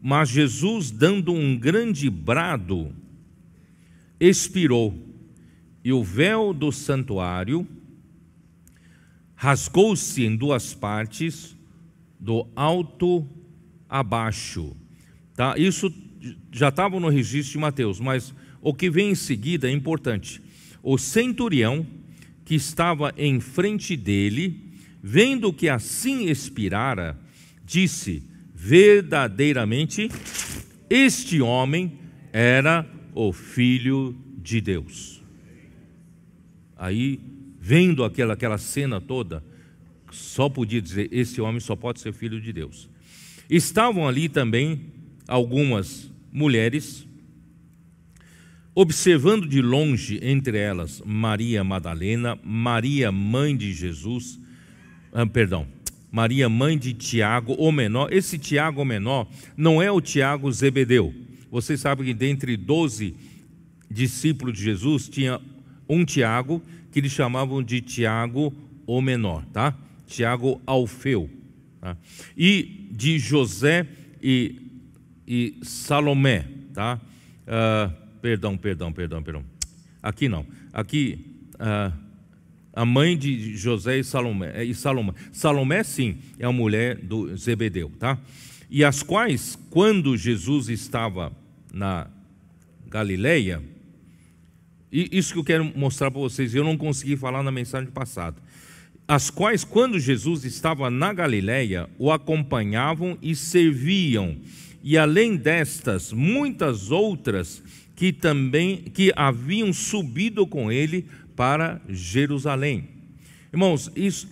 Mas Jesus, dando um grande brado, expirou, e o véu do santuário rasgou-se em duas partes, do alto a baixo. Tá? Isso já estava no registro de Mateus, mas o que vem em seguida é importante. O centurião que estava em frente dele, vendo que assim expirara, disse: Verdadeiramente, este homem era o filho de Deus. Aí, vendo aquela, aquela cena toda, só podia dizer: esse homem só pode ser filho de Deus. Estavam ali também algumas mulheres Observando de longe entre elas Maria Madalena, Maria mãe de Jesus, ah, perdão, Maria mãe de Tiago, o menor, esse Tiago o menor não é o Tiago Zebedeu. Vocês sabem que dentre doze discípulos de Jesus tinha um Tiago que eles chamavam de Tiago o menor, tá? Tiago Alfeu. Tá? E de José e, e Salomé, tá? Ah, perdão, perdão, perdão, perdão. Aqui não. Aqui ah, a mãe de José e Salomé, eh, e Salomé. Salomé, sim, é a mulher do Zebedeu, tá? E as quais, quando Jesus estava na Galileia, e isso que eu quero mostrar para vocês, eu não consegui falar na mensagem passada. As quais, quando Jesus estava na Galileia, o acompanhavam e serviam. E além destas, muitas outras que também que haviam subido com ele para Jerusalém. Irmãos, isso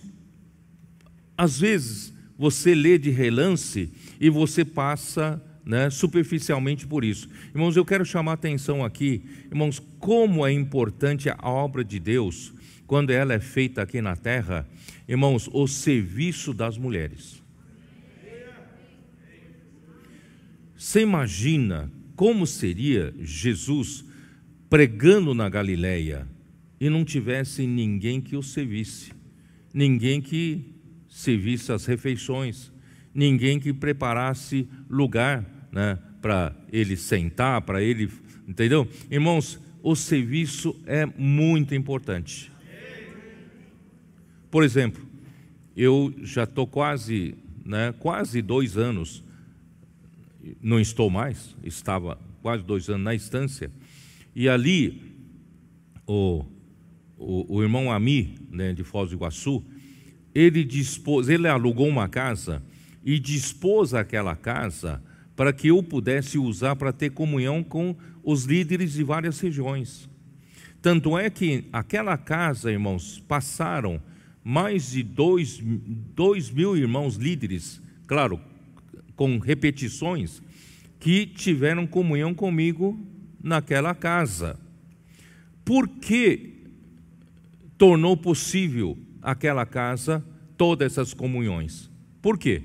às vezes você lê de relance e você passa né, superficialmente por isso. Irmãos, eu quero chamar a atenção aqui, irmãos, como é importante a obra de Deus quando ela é feita aqui na terra, irmãos, o serviço das mulheres. Você imagina como seria Jesus pregando na Galileia e não tivesse ninguém que o servisse, ninguém que servisse as refeições, ninguém que preparasse lugar né, para ele sentar, para ele. Entendeu? Irmãos, o serviço é muito importante. Por exemplo, eu já estou quase, né, quase dois anos não estou mais, estava quase dois anos na instância, e ali o, o, o irmão Ami, né, de Foz do Iguaçu, ele dispôs, ele alugou uma casa e dispôs aquela casa para que eu pudesse usar para ter comunhão com os líderes de várias regiões. Tanto é que aquela casa, irmãos, passaram mais de dois, dois mil irmãos líderes, claro, com repetições, que tiveram comunhão comigo naquela casa. Por que tornou possível aquela casa todas essas comunhões? Por quê?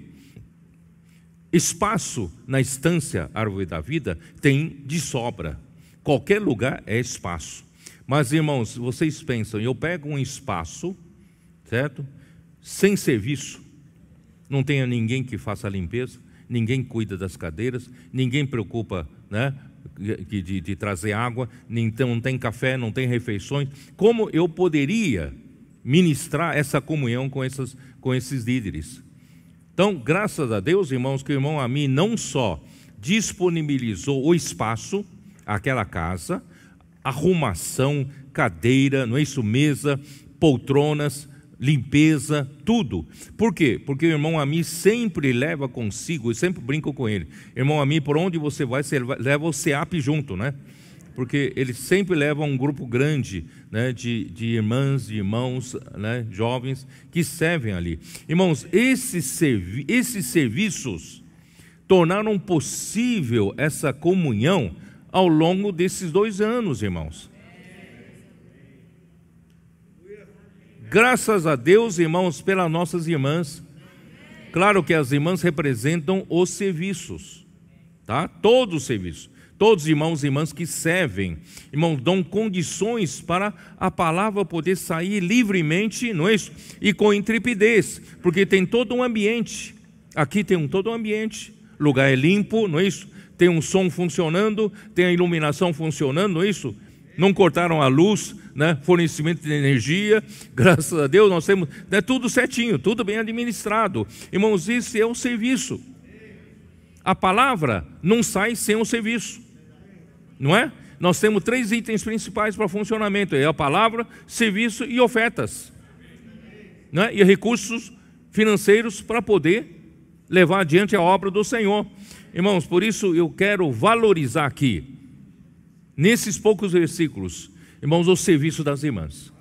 Espaço na estância Árvore da Vida tem de sobra. Qualquer lugar é espaço. Mas, irmãos, vocês pensam, eu pego um espaço, certo? Sem serviço, não tenha ninguém que faça a limpeza, ninguém cuida das cadeiras, ninguém preocupa né, de, de, trazer água, então não tem café, não tem refeições. Como eu poderia ministrar essa comunhão com, essas, com esses líderes? Então, graças a Deus, irmãos, que o irmão a mim não só disponibilizou o espaço, aquela casa, arrumação, cadeira, não é isso? Mesa, poltronas, limpeza, tudo. Por quê? Porque o irmão Ami sempre leva consigo, e sempre brinco com ele. Irmão Ami por onde você vai, você leva o SEAP junto, né? Porque ele sempre leva um grupo grande né, de, de irmãs, de irmãos, né, jovens que servem ali. Irmãos, esses, servi esses serviços tornaram possível essa comunhão ao longo desses dois anos, irmãos. Graças a Deus, irmãos, pelas nossas irmãs. Claro que as irmãs representam os serviços, tá? Todos os serviços. Todos os irmãos e irmãs que servem, irmãos, dão condições para a palavra poder sair livremente, não é isso? E com intrepidez, porque tem todo um ambiente. Aqui tem um todo um ambiente. O lugar é limpo, não é isso? Tem um som funcionando, tem a iluminação funcionando, não é isso? Não cortaram a luz, né? fornecimento de energia, graças a Deus nós temos né? tudo certinho, tudo bem administrado. Irmãos, isso é um serviço. A palavra não sai sem o um serviço, não é? Nós temos três itens principais para funcionamento: é a palavra, serviço e ofertas, não é? e recursos financeiros para poder levar adiante a obra do Senhor. Irmãos, por isso eu quero valorizar aqui, nesses poucos versículos, irmãos, ao serviço das irmãs.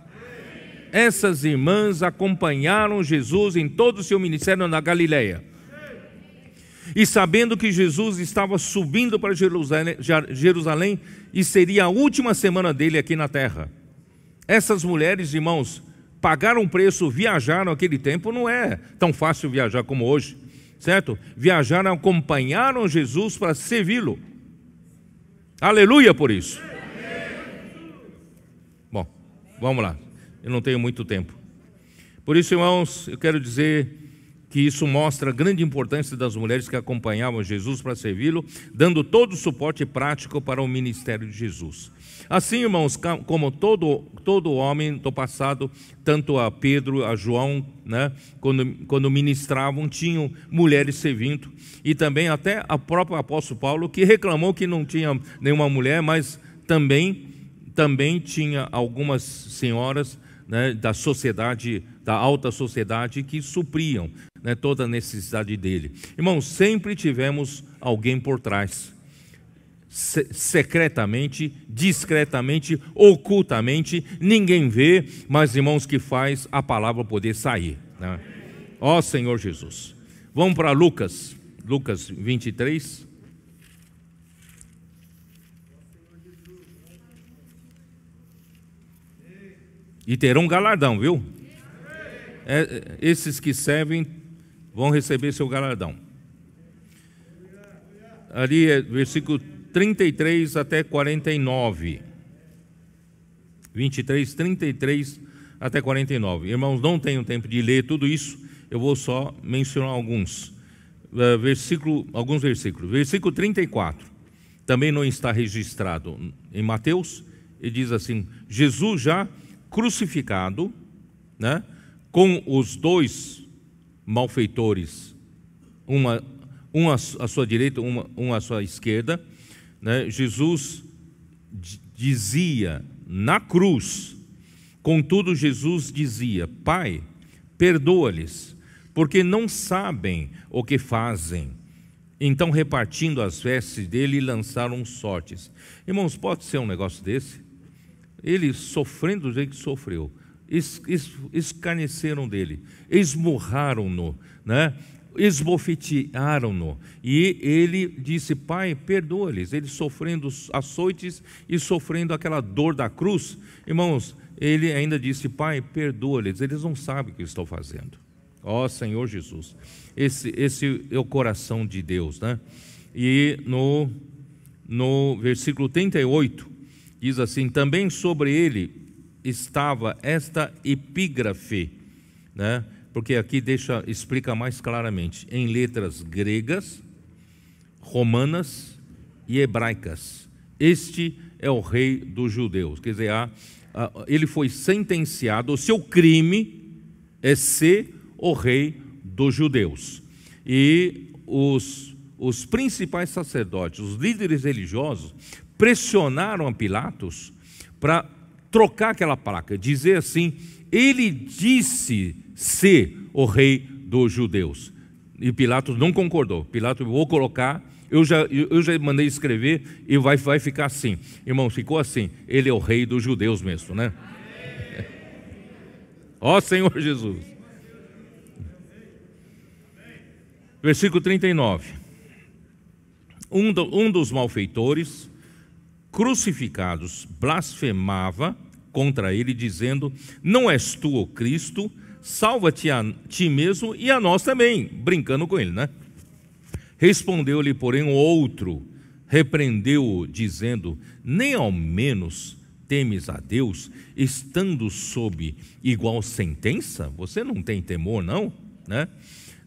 Essas irmãs acompanharam Jesus em todo o seu ministério na Galileia. E sabendo que Jesus estava subindo para Jerusalém e seria a última semana dele aqui na terra, essas mulheres, irmãos, pagaram preço, viajaram aquele tempo, não é tão fácil viajar como hoje, certo? Viajaram, acompanharam Jesus para servi-lo. Aleluia por isso. Vamos lá, eu não tenho muito tempo. Por isso, irmãos, eu quero dizer que isso mostra a grande importância das mulheres que acompanhavam Jesus para servi-lo, dando todo o suporte prático para o ministério de Jesus. Assim, irmãos, como todo, todo homem do passado, tanto a Pedro, a João, né, quando, quando ministravam, tinham mulheres servindo, e também até a própria apóstolo Paulo, que reclamou que não tinha nenhuma mulher, mas também também tinha algumas senhoras né, da sociedade, da alta sociedade, que supriam né, toda a necessidade dele. Irmão, sempre tivemos alguém por trás, se secretamente, discretamente, ocultamente, ninguém vê, mas irmãos, que faz a palavra poder sair. Né? Ó Senhor Jesus. Vamos para Lucas, Lucas 23. E terão um galardão, viu? É, é, esses que servem vão receber seu galardão. Ali é versículo 33 até 49. 23, 33 até 49. Irmãos, não tenho tempo de ler tudo isso, eu vou só mencionar alguns. É, versículo, alguns versículos. Versículo 34, também não está registrado em Mateus, ele diz assim: Jesus já crucificado, né, com os dois malfeitores, uma, um à sua direita, uma, um à sua esquerda, né, Jesus dizia na cruz, contudo, Jesus dizia: Pai, perdoa-lhes, porque não sabem o que fazem. Então, repartindo as vestes dele, lançaram sortes. Irmãos, pode ser um negócio desse? ele sofrendo do jeito que sofreu, escarneceram dele, esmurraram-no, né? esbofetearam-no. E ele disse: Pai, perdoa-lhes. Ele sofrendo açoites e sofrendo aquela dor da cruz. Irmãos, ele ainda disse: Pai, perdoa-lhes. Eles não sabem o que estão fazendo. Ó oh, Senhor Jesus. Esse, esse é o coração de Deus, né? E no, no versículo 38. Diz assim: também sobre ele estava esta epígrafe, né? porque aqui deixa, explica mais claramente, em letras gregas, romanas e hebraicas. Este é o rei dos judeus. Quer dizer, a, a, ele foi sentenciado, o seu crime é ser o rei dos judeus. E os, os principais sacerdotes, os líderes religiosos, pressionaram a Pilatos para trocar aquela placa, dizer assim: ele disse ser o rei dos judeus. E Pilatos não concordou. Pilatos, vou colocar, eu já, eu já mandei escrever e vai, vai ficar assim. Irmão, ficou assim: ele é o rei dos judeus mesmo, né? Ó oh, Senhor Jesus. Versículo 39. Um, do, um dos malfeitores crucificados, blasfemava contra ele, dizendo: Não és tu o Cristo, salva-te a ti mesmo e a nós também. Brincando com ele, né? Respondeu-lhe, porém, o outro, repreendeu-o, dizendo: Nem ao menos temes a Deus, estando sob igual sentença? Você não tem temor, não? Né?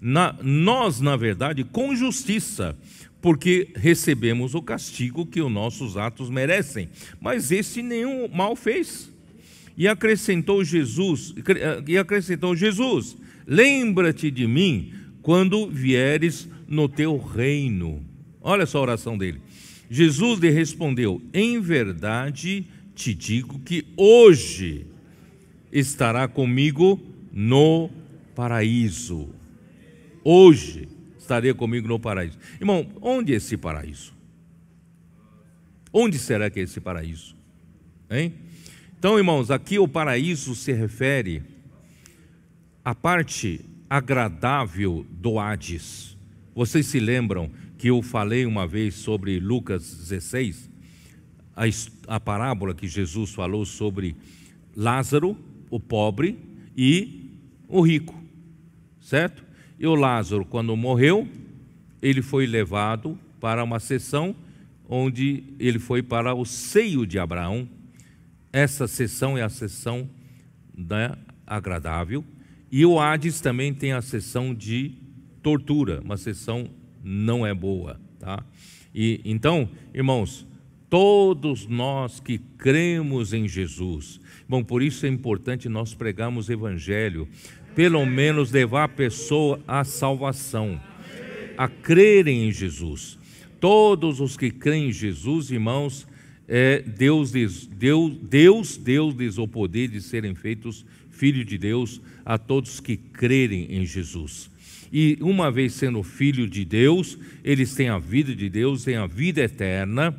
Na, nós, na verdade, com justiça porque recebemos o castigo que os nossos atos merecem. Mas esse nenhum mal fez. E acrescentou Jesus, eh, e acrescentou Jesus: "Lembra-te de mim quando vieres no teu reino." Olha só a oração dele. Jesus lhe respondeu: "Em verdade te digo que hoje estará comigo no paraíso." Hoje estaria comigo no paraíso. Irmão, onde é esse paraíso? Onde será que é esse paraíso? Hein? Então, irmãos, aqui o paraíso se refere à parte agradável do Hades. Vocês se lembram que eu falei uma vez sobre Lucas 16, a, a parábola que Jesus falou sobre Lázaro, o pobre, e o rico, certo? E o Lázaro, quando morreu, ele foi levado para uma sessão onde ele foi para o seio de Abraão. Essa sessão é a sessão da né, agradável. E o Hades também tem a sessão de tortura, uma sessão não é boa, tá? E então, irmãos, todos nós que cremos em Jesus, Bom, por isso é importante nós pregarmos o evangelho, pelo menos levar a pessoa à salvação, a crerem em Jesus. Todos os que creem em Jesus, irmãos, é, Deus, Deus, Deus, Deus lhes o poder de serem feitos filhos de Deus a todos que crerem em Jesus. E uma vez sendo filho de Deus, eles têm a vida de Deus, têm a vida eterna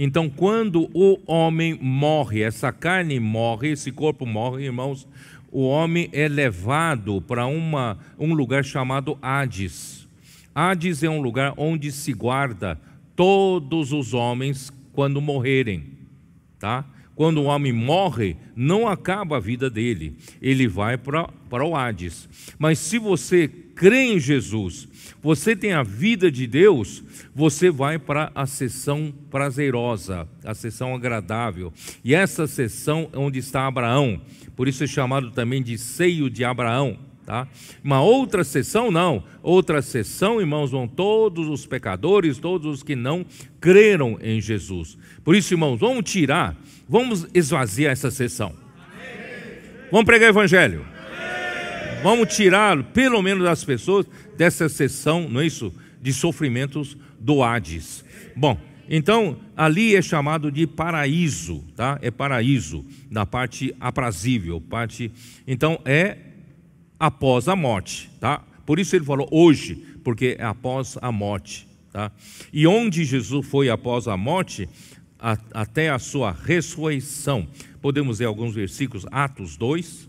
então, quando o homem morre, essa carne morre, esse corpo morre, irmãos, o homem é levado para um lugar chamado Hades. Hades é um lugar onde se guarda todos os homens quando morrerem, tá? Quando o homem morre, não acaba a vida dele, ele vai para o Hades. Mas se você crê em Jesus você tem a vida de Deus, você vai para a sessão prazerosa, a sessão agradável. E essa sessão é onde está Abraão, por isso é chamado também de seio de Abraão. Tá? Uma outra sessão, não. Outra sessão, irmãos, vão todos os pecadores, todos os que não creram em Jesus. Por isso, irmãos, vamos tirar, vamos esvaziar essa sessão. Vamos pregar o Evangelho. Vamos tirar, pelo menos, as pessoas dessa sessão, não é isso? De sofrimentos do Hades. Bom, então, ali é chamado de paraíso, tá? É paraíso, na parte aprazível, parte. Então, é após a morte, tá? Por isso ele falou hoje, porque é após a morte, tá? E onde Jesus foi após a morte, a, até a sua ressurreição. Podemos ler alguns versículos, Atos 2,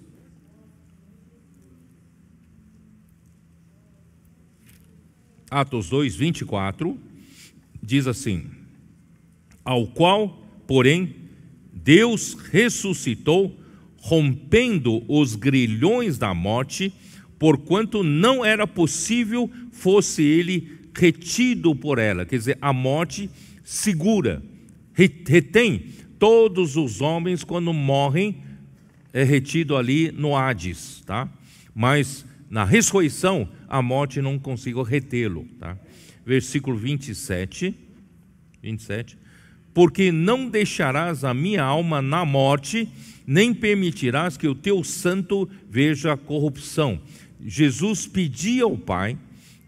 Atos 2, 24, diz assim: Ao qual, porém, Deus ressuscitou, rompendo os grilhões da morte, porquanto não era possível fosse ele retido por ela. Quer dizer, a morte segura, retém todos os homens quando morrem, é retido ali no Hades, tá? Mas na ressurreição, a morte não consiga retê-lo. Tá? Versículo 27, 27. Porque não deixarás a minha alma na morte, nem permitirás que o teu santo veja a corrupção. Jesus pedia ao Pai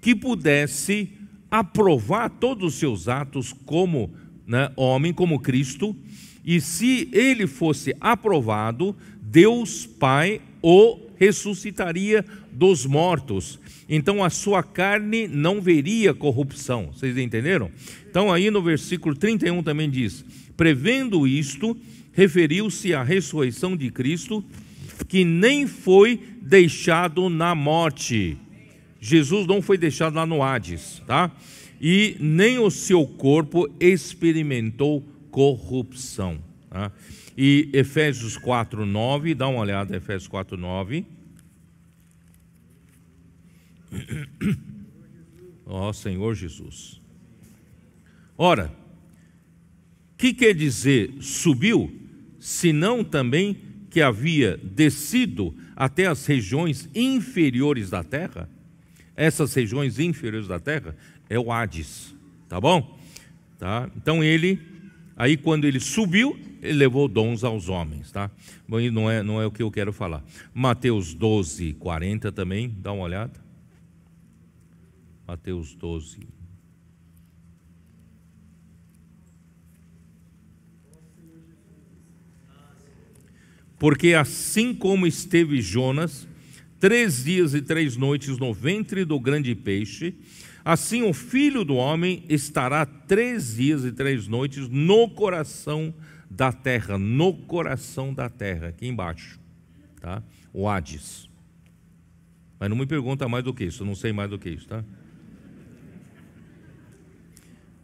que pudesse aprovar todos os seus atos como né, homem, como Cristo, e se ele fosse aprovado, Deus Pai o ressuscitaria dos mortos. Então a sua carne não veria corrupção. Vocês entenderam? Então aí no versículo 31 também diz: Prevendo isto, referiu-se à ressurreição de Cristo, que nem foi deixado na morte. Jesus não foi deixado lá no Hades, tá? E nem o seu corpo experimentou corrupção. Tá? E Efésios 4, 9, dá uma olhada, Efésios 4, 9. Ó oh, Senhor Jesus. Ora, o que quer dizer subiu, senão também que havia descido até as regiões inferiores da terra? Essas regiões inferiores da terra é o Hades, tá bom? Tá? Então ele, aí quando ele subiu, ele levou dons aos homens, tá? não é, não é o que eu quero falar. Mateus 12, 40 também, dá uma olhada. Mateus 12. Porque assim como esteve Jonas, três dias e três noites no ventre do grande peixe, assim o filho do homem estará três dias e três noites no coração do da terra, no coração da terra, aqui embaixo, tá? O Hades. Mas não me pergunta mais do que isso, eu não sei mais do que isso, tá?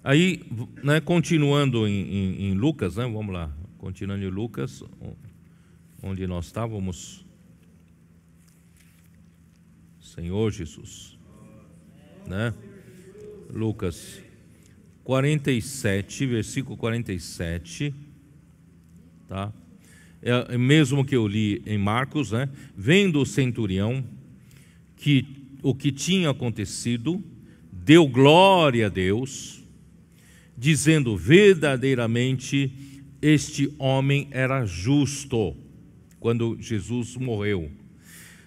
Aí, né, continuando em, em, em Lucas, né, vamos lá, continuando em Lucas, onde nós estávamos. Senhor Jesus, né? Lucas 47, versículo 47 tá? É, é mesmo que eu li em Marcos, né? Vendo o centurião que o que tinha acontecido, deu glória a Deus, dizendo verdadeiramente este homem era justo quando Jesus morreu.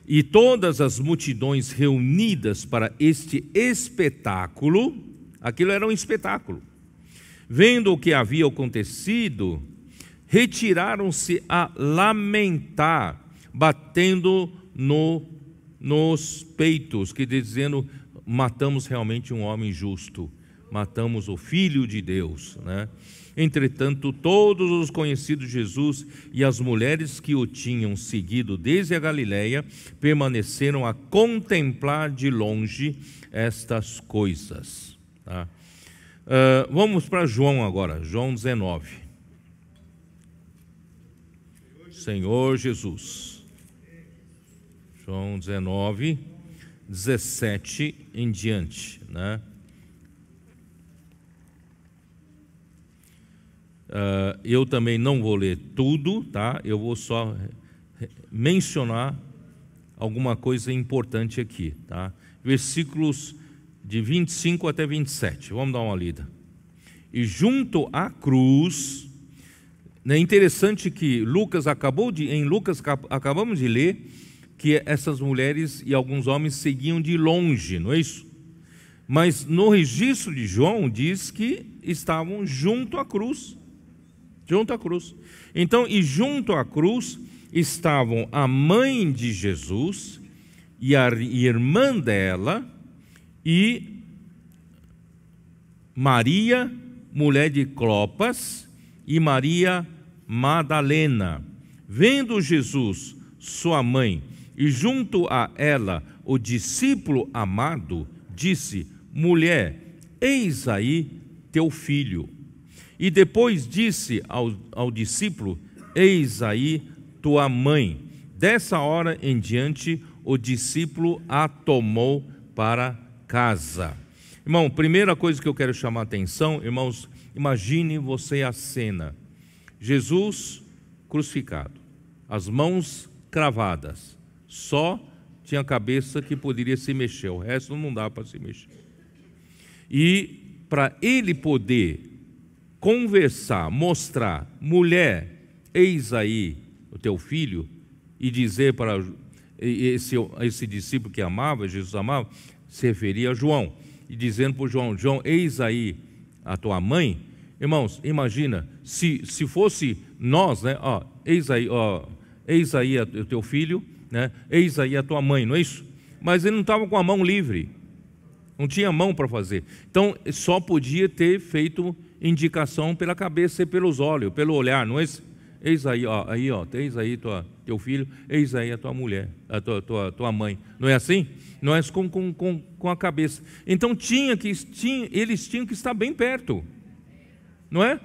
E todas as multidões reunidas para este espetáculo, aquilo era um espetáculo. Vendo o que havia acontecido, retiraram-se a lamentar, batendo no, nos peitos, que dizendo: matamos realmente um homem justo, matamos o filho de Deus, né? Entretanto, todos os conhecidos de Jesus e as mulheres que o tinham seguido desde a Galiléia permaneceram a contemplar de longe estas coisas. Tá? Uh, vamos para João agora, João 19. Senhor Jesus. João 19, 17 em diante, né? Uh, eu também não vou ler tudo, tá? Eu vou só mencionar alguma coisa importante aqui, tá? Versículos de 25 até 27. Vamos dar uma lida. E junto à cruz é interessante que Lucas acabou de, em Lucas acabamos de ler que essas mulheres e alguns homens seguiam de longe, não é isso? Mas no registro de João diz que estavam junto à cruz, junto à cruz. Então, e junto à cruz estavam a mãe de Jesus e a irmã dela e Maria, mulher de Clopas, e Maria Madalena. Vendo Jesus, sua mãe, e junto a ela o discípulo amado, disse: Mulher, eis aí teu filho. E depois disse ao, ao discípulo: Eis aí tua mãe. Dessa hora em diante, o discípulo a tomou para casa. Irmão, primeira coisa que eu quero chamar a atenção, irmãos, Imagine você a cena: Jesus crucificado, as mãos cravadas, só tinha a cabeça que poderia se mexer, o resto não dá para se mexer. E para ele poder conversar, mostrar, mulher, eis aí o teu filho, e dizer para esse, esse discípulo que amava, Jesus amava, se referia a João, e dizendo para João: João, eis aí a tua mãe, Irmãos, imagina, se, se fosse nós, né? Ó, eis aí, ó, eis aí o teu filho, né? Eis aí a tua mãe, não é isso? Mas ele não estava com a mão livre, não tinha mão para fazer. Então, só podia ter feito indicação pela cabeça e pelos olhos, pelo olhar, não é isso? Eis aí, ó, aí, ó, eis aí tua, teu filho, eis aí a tua mulher, a tua, tua, tua mãe. Não é assim? Não é com, com, com, com a cabeça. Então tinha que, tinha, eles tinham que estar bem perto não é?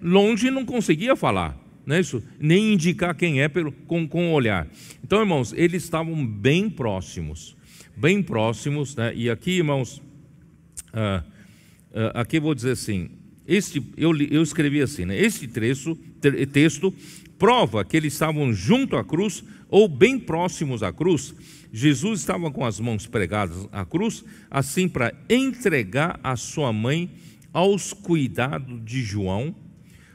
Longe não conseguia falar, não é isso? Nem indicar quem é pelo, com, com o olhar. Então, irmãos, eles estavam bem próximos, bem próximos, né? E aqui, irmãos, ah, ah, aqui vou dizer assim, este, eu, eu escrevi assim, né? Este trecho, texto prova que eles estavam junto à cruz ou bem próximos à cruz. Jesus estava com as mãos pregadas à cruz, assim para entregar a sua mãe aos cuidados de João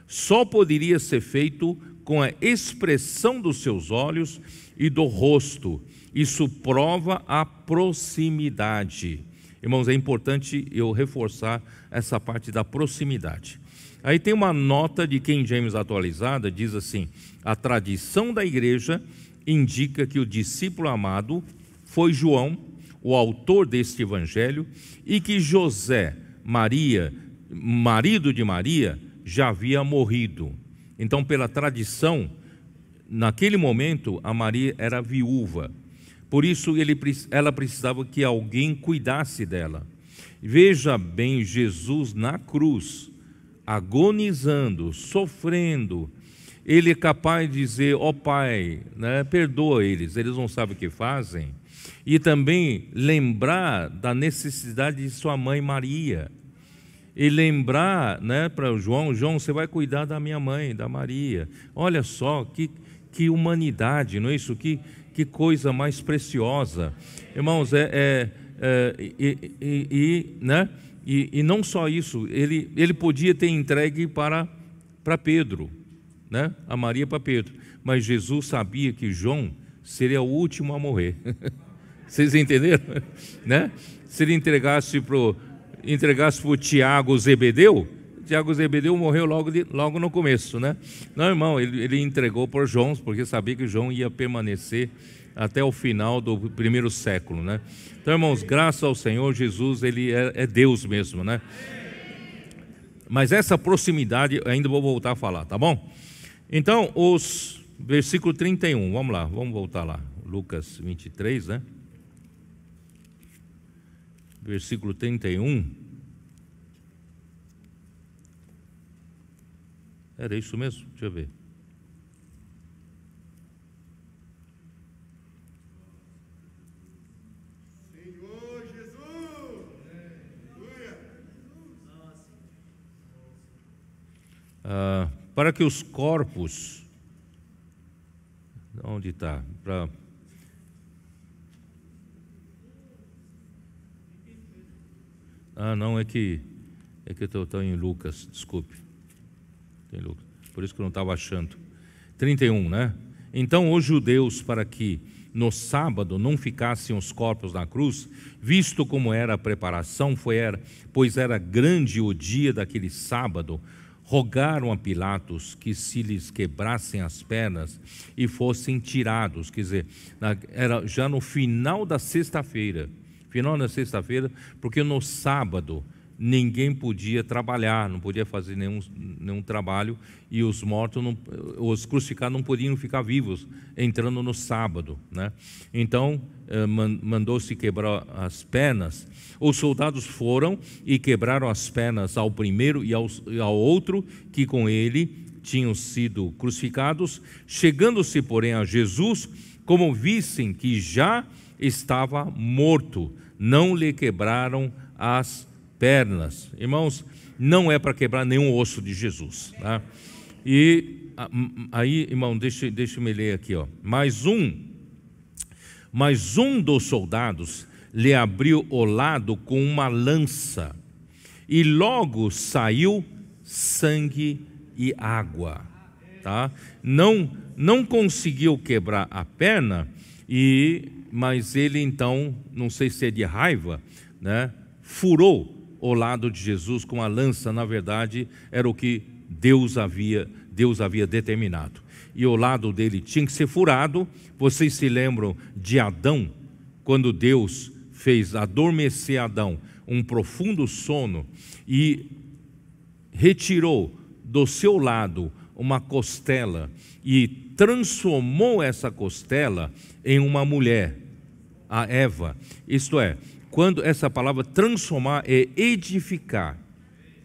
só poderia ser feito com a expressão dos seus olhos e do rosto. Isso prova a proximidade. Irmãos, é importante eu reforçar essa parte da proximidade. Aí tem uma nota de quem James atualizada, diz assim: a tradição da igreja indica que o discípulo amado foi João, o autor deste evangelho, e que José, Maria marido de Maria, já havia morrido. Então, pela tradição, naquele momento a Maria era viúva. Por isso ele, ela precisava que alguém cuidasse dela. Veja bem Jesus na cruz, agonizando, sofrendo. Ele é capaz de dizer: "Ó oh, Pai, né, perdoa eles, eles não sabem o que fazem". E também lembrar da necessidade de sua mãe Maria e lembrar né, para João: João, você vai cuidar da minha mãe, da Maria. Olha só que, que humanidade, não é isso? Que, que coisa mais preciosa. Irmãos, é, é, é e, e, e, né? e, e não só isso, ele, ele podia ter entregue para, para Pedro, né? a Maria para Pedro, mas Jesus sabia que João seria o último a morrer. Vocês entenderam? né? Se ele entregasse para entregasse para o Tiago Zebedeu, Tiago Zebedeu morreu logo, de, logo no começo, né? Não, irmão, ele, ele entregou por João, porque sabia que João ia permanecer até o final do primeiro século, né? Então, irmãos, graças ao Senhor, Jesus, ele é, é Deus mesmo, né? Mas essa proximidade, ainda vou voltar a falar, tá bom? Então, os versículo 31, vamos lá, vamos voltar lá. Lucas 23, né? versículo 31. Era isso mesmo? Deixa eu ver. Senhor Jesus! Ah, para que os corpos. Onde está? Para Ah, não, é que é que eu estou em Lucas, desculpe. Tem Lucas. Por isso que eu não estava achando. 31, né? Então os judeus, para que no sábado não ficassem os corpos na cruz, visto como era a preparação, foi era, pois era grande o dia daquele sábado, rogaram a Pilatos que se lhes quebrassem as pernas e fossem tirados. Quer dizer, era já no final da sexta-feira final da sexta-feira, porque no sábado ninguém podia trabalhar, não podia fazer nenhum, nenhum trabalho, e os mortos, não, os crucificados não podiam ficar vivos, entrando no sábado. Né? Então, eh, mandou-se quebrar as pernas. Os soldados foram e quebraram as pernas ao primeiro e ao, ao outro, que com ele tinham sido crucificados. Chegando-se, porém, a Jesus, como vissem que já estava morto, não lhe quebraram as pernas. Irmãos, não é para quebrar nenhum osso de Jesus. Tá? E aí, irmão, deixa, deixa me ler aqui, ó. Mais um, mais um dos soldados lhe abriu o lado com uma lança, e logo saiu sangue e água. Tá? Não, não conseguiu quebrar a perna e mas ele então, não sei se é de raiva, né, furou o lado de Jesus com a lança, na verdade, era o que Deus havia, Deus havia determinado. E o lado dele tinha que ser furado. Vocês se lembram de Adão, quando Deus fez adormecer Adão um profundo sono e retirou do seu lado uma costela e transformou essa costela em uma mulher a Eva. Isto é, quando essa palavra transformar é edificar.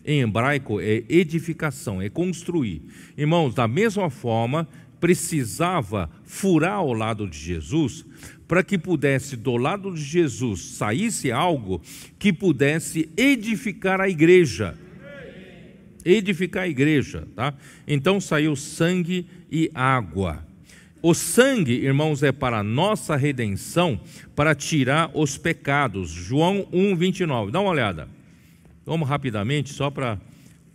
Em hebraico é edificação, é construir. Irmãos, da mesma forma, precisava furar ao lado de Jesus para que pudesse do lado de Jesus saísse algo que pudesse edificar a igreja. Edificar a igreja, tá? Então saiu sangue e água. O sangue, irmãos, é para nossa redenção, para tirar os pecados. João 1, 29. Dá uma olhada. Vamos rapidamente, só para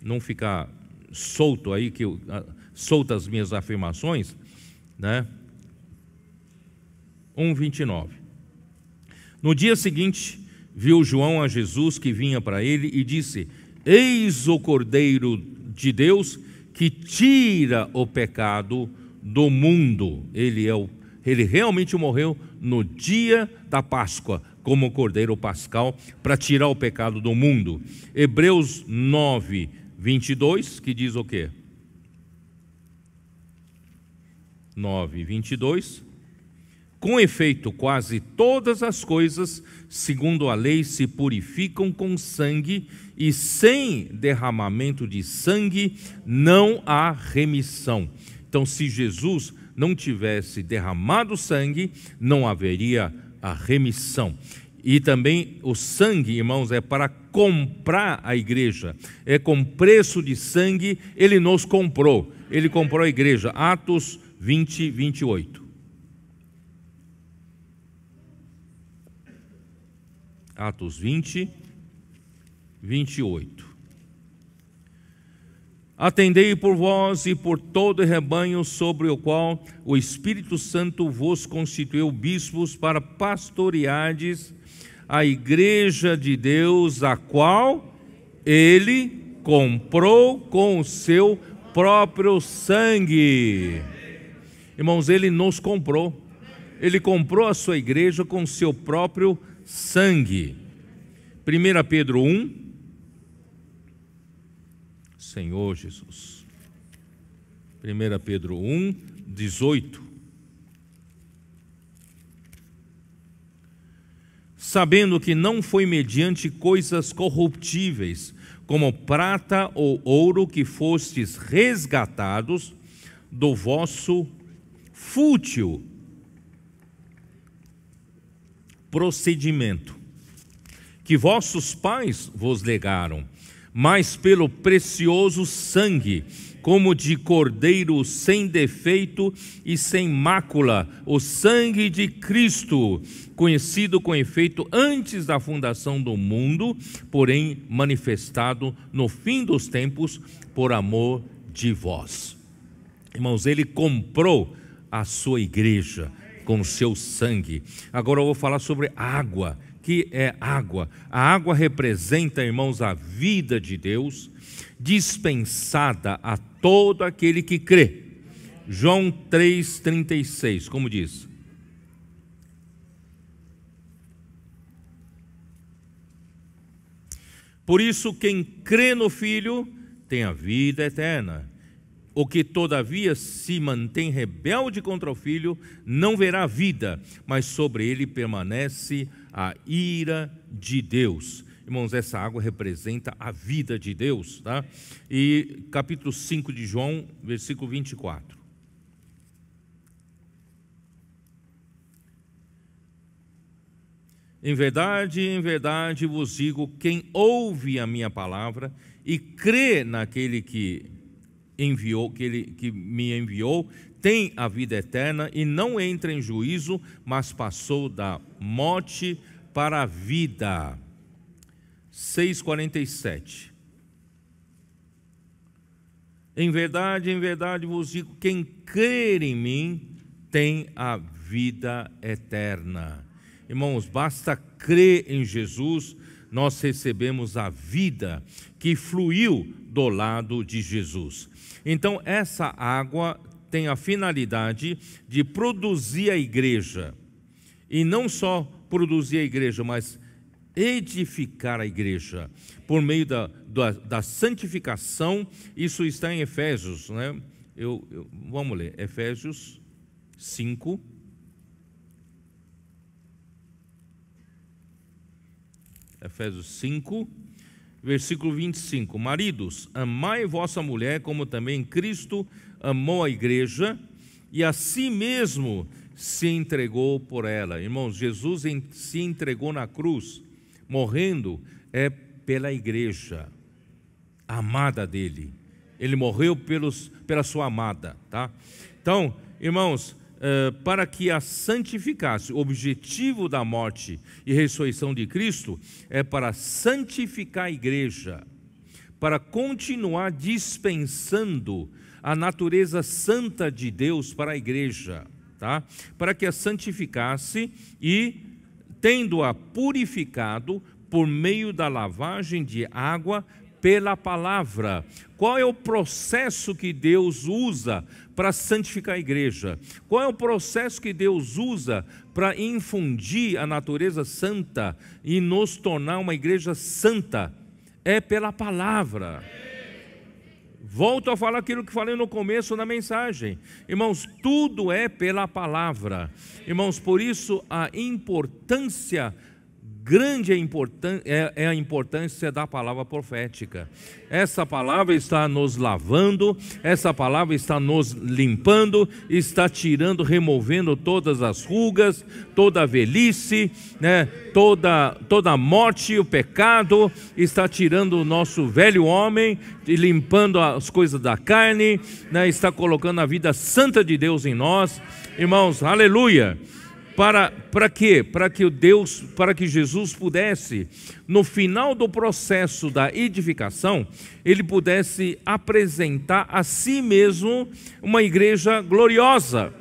não ficar solto aí, que eu, ah, solto as minhas afirmações, né? 1, 29. No dia seguinte, viu João a Jesus que vinha para ele e disse: Eis o Cordeiro de Deus que tira o pecado do mundo. Ele é o ele realmente morreu no dia da Páscoa, como Cordeiro Pascal, para tirar o pecado do mundo. Hebreus 9, 22, que diz o quê? 9, 22. Com efeito, quase todas as coisas, segundo a lei, se purificam com sangue, e sem derramamento de sangue não há remissão. Então, se Jesus não tivesse derramado sangue, não haveria a remissão. E também o sangue, irmãos, é para comprar a igreja. É com preço de sangue, ele nos comprou. Ele comprou a igreja. Atos 20, 28. Atos 20, 28. Atendei por vós e por todo o rebanho sobre o qual o Espírito Santo vos constituiu bispos para pastoreades a igreja de Deus, a qual ele comprou com o seu próprio sangue. Irmãos, ele nos comprou. Ele comprou a sua igreja com o seu próprio sangue. 1 Pedro 1, Senhor Jesus. 1 Pedro 1, 18. Sabendo que não foi mediante coisas corruptíveis, como prata ou ouro, que fostes resgatados do vosso fútil procedimento, que vossos pais vos legaram mas pelo precioso sangue, como de cordeiro sem defeito e sem mácula, o sangue de Cristo, conhecido com efeito antes da fundação do mundo, porém manifestado no fim dos tempos por amor de vós. Irmãos, ele comprou a sua igreja com o seu sangue. Agora eu vou falar sobre água que é água. A água representa, irmãos, a vida de Deus dispensada a todo aquele que crê. João 3:36, como diz? Por isso quem crê no Filho tem a vida eterna. O que todavia se mantém rebelde contra o Filho não verá vida, mas sobre ele permanece a a ira de Deus. Irmãos, essa água representa a vida de Deus, tá? E capítulo 5 de João, versículo 24. Em verdade, em verdade vos digo: quem ouve a minha palavra e crê naquele que enviou, que, ele, que me enviou, tem a vida eterna e não entra em juízo, mas passou da morte para a vida. 6,47 Em verdade, em verdade vos digo: quem crer em mim tem a vida eterna. Irmãos, basta crer em Jesus, nós recebemos a vida que fluiu do lado de Jesus. Então, essa água tem a finalidade de produzir a igreja. E não só produzir a igreja, mas edificar a igreja por meio da, da, da santificação. Isso está em Efésios, né? Eu, eu, vamos ler, Efésios 5. Efésios 5, versículo 25: Maridos, amai vossa mulher, como também Cristo amou amou a igreja e a si mesmo se entregou por ela. Irmãos, Jesus se entregou na cruz, morrendo é pela igreja, amada dele. Ele morreu pelos, pela sua amada, tá? Então, irmãos, eh, para que a santificasse. O objetivo da morte e ressurreição de Cristo é para santificar a igreja, para continuar dispensando a natureza santa de Deus para a igreja, tá? Para que a santificasse e tendo-a purificado por meio da lavagem de água pela palavra. Qual é o processo que Deus usa para santificar a igreja? Qual é o processo que Deus usa para infundir a natureza santa e nos tornar uma igreja santa? É pela palavra. Volto a falar aquilo que falei no começo da mensagem. Irmãos, tudo é pela palavra. Irmãos, por isso a importância grande é, importan é, é, a importância da palavra profética. Essa palavra está nos lavando, essa palavra está nos limpando, está tirando, removendo todas as rugas, toda a velhice, né? toda, toda a morte, o pecado, está tirando o nosso velho homem e limpando as coisas da carne, né? está colocando a vida santa de Deus em nós. Irmãos, aleluia! para, para quê? Para que o Deus, para que Jesus pudesse, no final do processo da edificação, ele pudesse apresentar a si mesmo uma igreja gloriosa,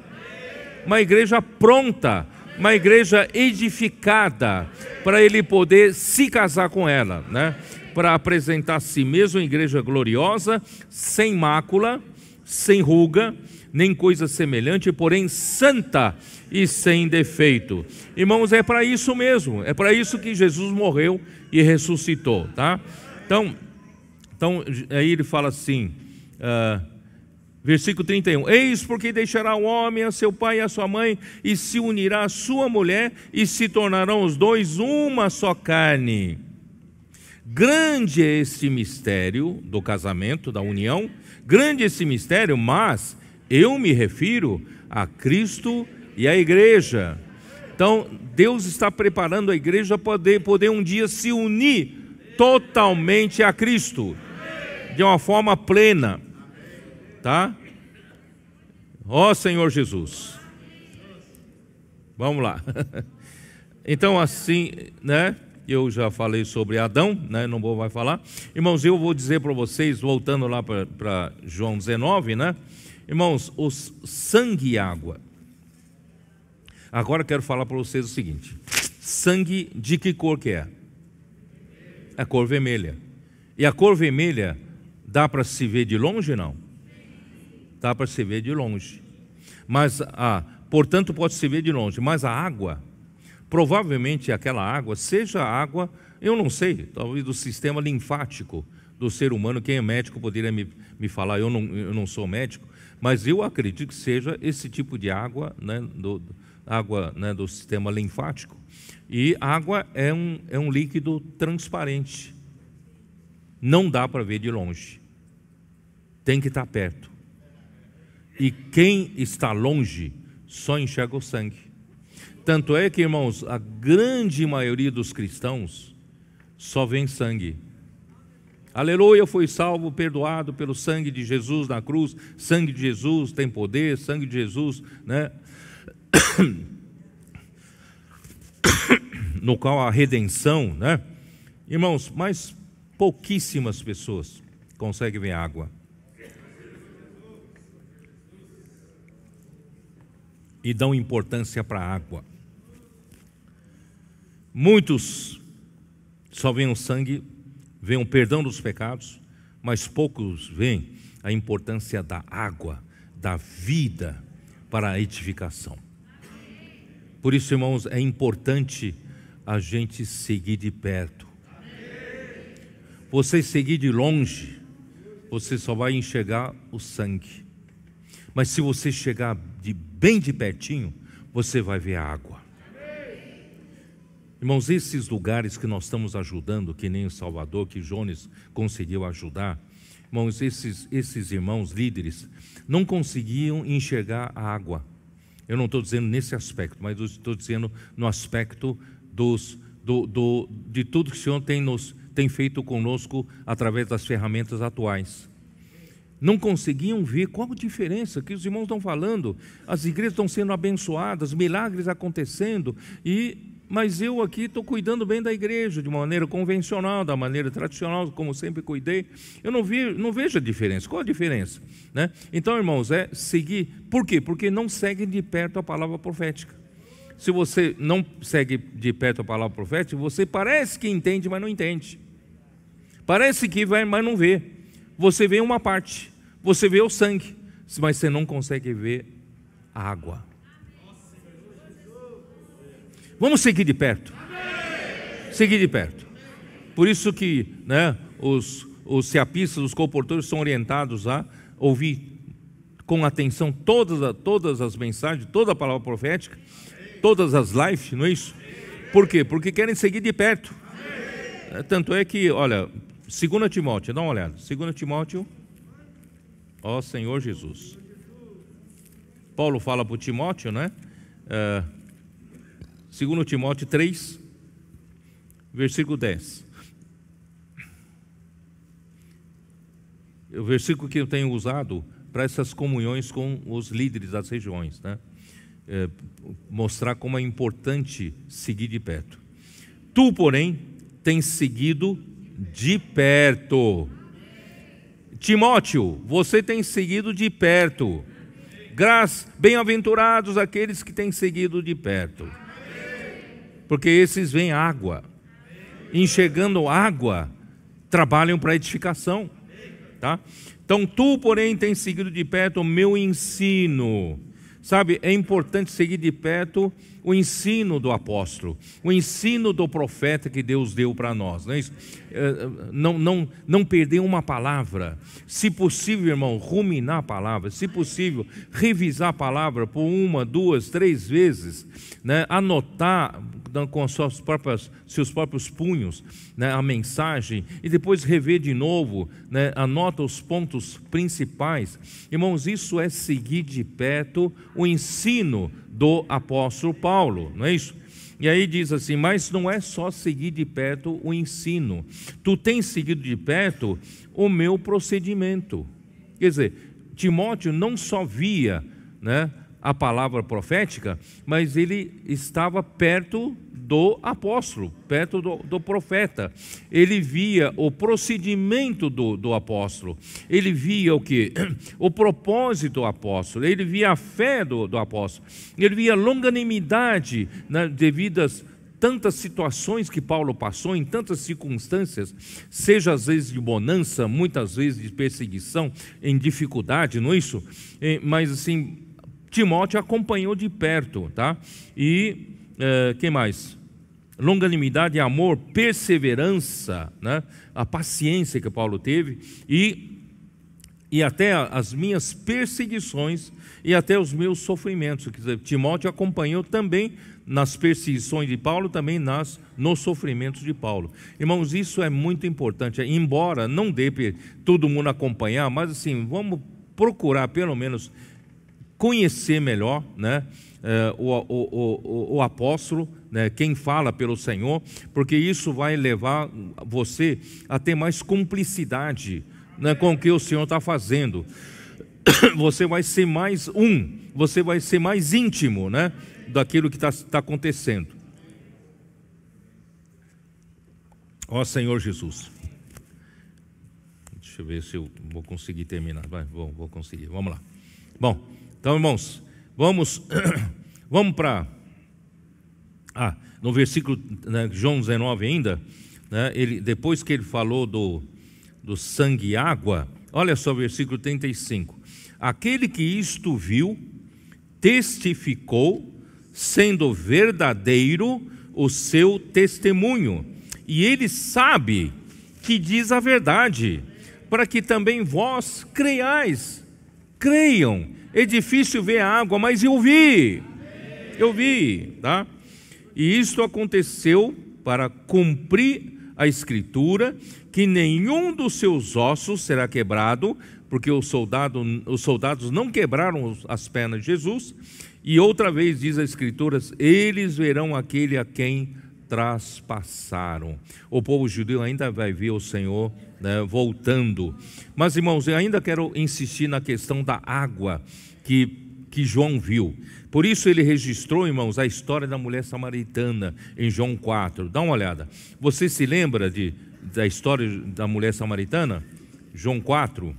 uma igreja pronta, uma igreja edificada, para ele poder se casar com ela, né? Para apresentar a si mesmo uma igreja gloriosa, sem mácula, sem ruga, nem coisa semelhante, porém santa e sem defeito. Irmãos, é para isso mesmo, é para isso que Jesus morreu e ressuscitou, tá? Então, então aí ele fala assim, uh, versículo 31, Eis porque deixará o homem a seu pai e a sua mãe, e se unirá à sua mulher, e se tornarão os dois uma só carne. Grande é este mistério do casamento, da união, Grande esse mistério, mas eu me refiro a Cristo e à igreja. Então, Deus está preparando a igreja para poder, poder um dia se unir totalmente a Cristo, de uma forma plena. Tá? Ó oh, Senhor Jesus. Vamos lá. Então, assim, né? Eu já falei sobre Adão, né? não vou mais falar. Irmãos, eu vou dizer para vocês, voltando lá para João 19, né? Irmãos, o sangue e água. Agora quero falar para vocês o seguinte: sangue de que cor que é? A é cor vermelha. E a cor vermelha dá para se ver de longe, não? Dá para se ver de longe. Mas a, portanto, pode se ver de longe. Mas a água Provavelmente aquela água seja água, eu não sei, talvez do sistema linfático do ser humano. Quem é médico poderia me, me falar, eu não, eu não sou médico, mas eu acredito que seja esse tipo de água, né, do, água né, do sistema linfático. E água é um, é um líquido transparente, não dá para ver de longe, tem que estar perto. E quem está longe só enxerga o sangue. Tanto é que, irmãos, a grande maioria dos cristãos só vem sangue. Aleluia, eu fui salvo, perdoado pelo sangue de Jesus na cruz. Sangue de Jesus tem poder, sangue de Jesus, né? No qual a redenção, né? Irmãos, mas pouquíssimas pessoas conseguem ver água. E dão importância para a água. Muitos só veem o sangue, veem o perdão dos pecados, mas poucos veem a importância da água, da vida para a edificação. Por isso, irmãos, é importante a gente seguir de perto. Você seguir de longe, você só vai enxergar o sangue. Mas se você chegar de bem de pertinho, você vai ver a água. Irmãos, esses lugares que nós estamos ajudando, que nem o Salvador, que Jones conseguiu ajudar, irmãos, esses, esses irmãos líderes não conseguiam enxergar a água. Eu não estou dizendo nesse aspecto, mas estou dizendo no aspecto dos, do, do, de tudo que o Senhor tem, nos, tem feito conosco através das ferramentas atuais. Não conseguiam ver qual a diferença que os irmãos estão falando, as igrejas estão sendo abençoadas, milagres acontecendo, e mas eu aqui estou cuidando bem da igreja, de uma maneira convencional, da maneira tradicional, como sempre cuidei. Eu não, vi, não vejo a diferença. Qual a diferença? Né? Então, irmãos, é seguir. Por quê? Porque não segue de perto a palavra profética. Se você não segue de perto a palavra profética, você parece que entende, mas não entende. Parece que vai, mas não vê. Você vê uma parte, você vê o sangue, mas você não consegue ver a água. Vamos seguir de perto. Amém. Seguir de perto. Por isso que né, os, os seapistas, os comportores são orientados a ouvir com atenção todas, todas as mensagens, toda a palavra profética, todas as lives, não é isso? Por quê? Porque querem seguir de perto. É, tanto é que, olha, 2 Timóteo, dá uma olhada. 2 Timóteo, ó Senhor Jesus. Paulo fala para Timóteo, né? Uh, 2 Timóteo 3, versículo 10. O versículo que eu tenho usado para essas comunhões com os líderes das regiões, né? É, mostrar como é importante seguir de perto. Tu, porém, tens seguido de perto. Timóteo, você tem seguido de perto. Graças, bem-aventurados aqueles que têm seguido de perto porque esses veem água. Enxergando água, trabalham para edificação. Tá? Então, tu, porém, tens seguido de perto o meu ensino. Sabe, é importante seguir de perto o ensino do apóstolo, o ensino do profeta que Deus deu para nós. Não, é eh, eh, não, não, não perder uma palavra. Se possível, irmão, ruminar a palavra. Se possível, revisar a palavra por uma, duas, três vezes. Né? Anotar, com suas próprias, seus próprios punhos né, a mensagem e depois rever de novo, né, anota os pontos principais. Irmãos, isso é seguir de perto o ensino do apóstolo Paulo, não é isso? E aí diz assim: Mas não é só seguir de perto o ensino, tu tens seguido de perto o meu procedimento. Quer dizer, Timóteo não só via, né? a palavra profética, mas ele estava perto do apóstolo, perto do, do, profeta. Ele via o procedimento do, do apóstolo, ele via o que? O propósito do apóstolo, ele via a fé do, do apóstolo, ele via a longanimidade né, devido às tantas situações que Paulo passou, em tantas circunstâncias, seja às vezes de bonança, muitas vezes de perseguição, em dificuldade, não é isso? Eh, mas assim, Timóteo acompanhou de perto, tá? E é, quem mais? Longanimidade, amor, perseverança, né? A paciência que Paulo teve e e até as minhas perseguições e até os meus sofrimentos. Timóteo acompanhou também nas perseguições de Paulo, também nas nos sofrimentos de Paulo. Irmãos, isso é muito importante. É, embora não dê para todo mundo acompanhar, mas assim, vamos procurar pelo menos conhecer melhor né, eh, o, o, o, o apóstolo, né, quem fala pelo Senhor, porque isso vai levar você a ter mais cumplicidade né, com o que o Senhor está fazendo. Você vai ser mais um, você vai ser mais íntimo né, daquilo que está tá acontecendo. Ó Senhor Jesus. Deixa eu ver se eu vou conseguir terminar. Vai, vou, vou conseguir. Vamos lá. Bom. Então, irmãos, vamos, vamos para. Ah, no versículo né, João 19 ainda, né, ele, depois que ele falou do, do sangue e água, olha só o versículo 35. Aquele que isto viu, testificou, sendo verdadeiro o seu testemunho, e ele sabe que diz a verdade, para que também vós creiais. Creiam é difícil ver a água, mas eu vi. Eu vi, tá? E isso aconteceu para cumprir a escritura que nenhum dos seus ossos será quebrado, porque soldado, os soldados não quebraram as pernas de Jesus. E outra vez diz a escritura, eles verão aquele a quem traspassaram. O povo judeu ainda vai ver o Senhor né, voltando. Mas, irmãos, eu ainda quero insistir na questão da água que que João viu. Por isso ele registrou, irmãos, a história da mulher samaritana em João 4. Dá uma olhada. Você se lembra de, da história da mulher samaritana? João 4.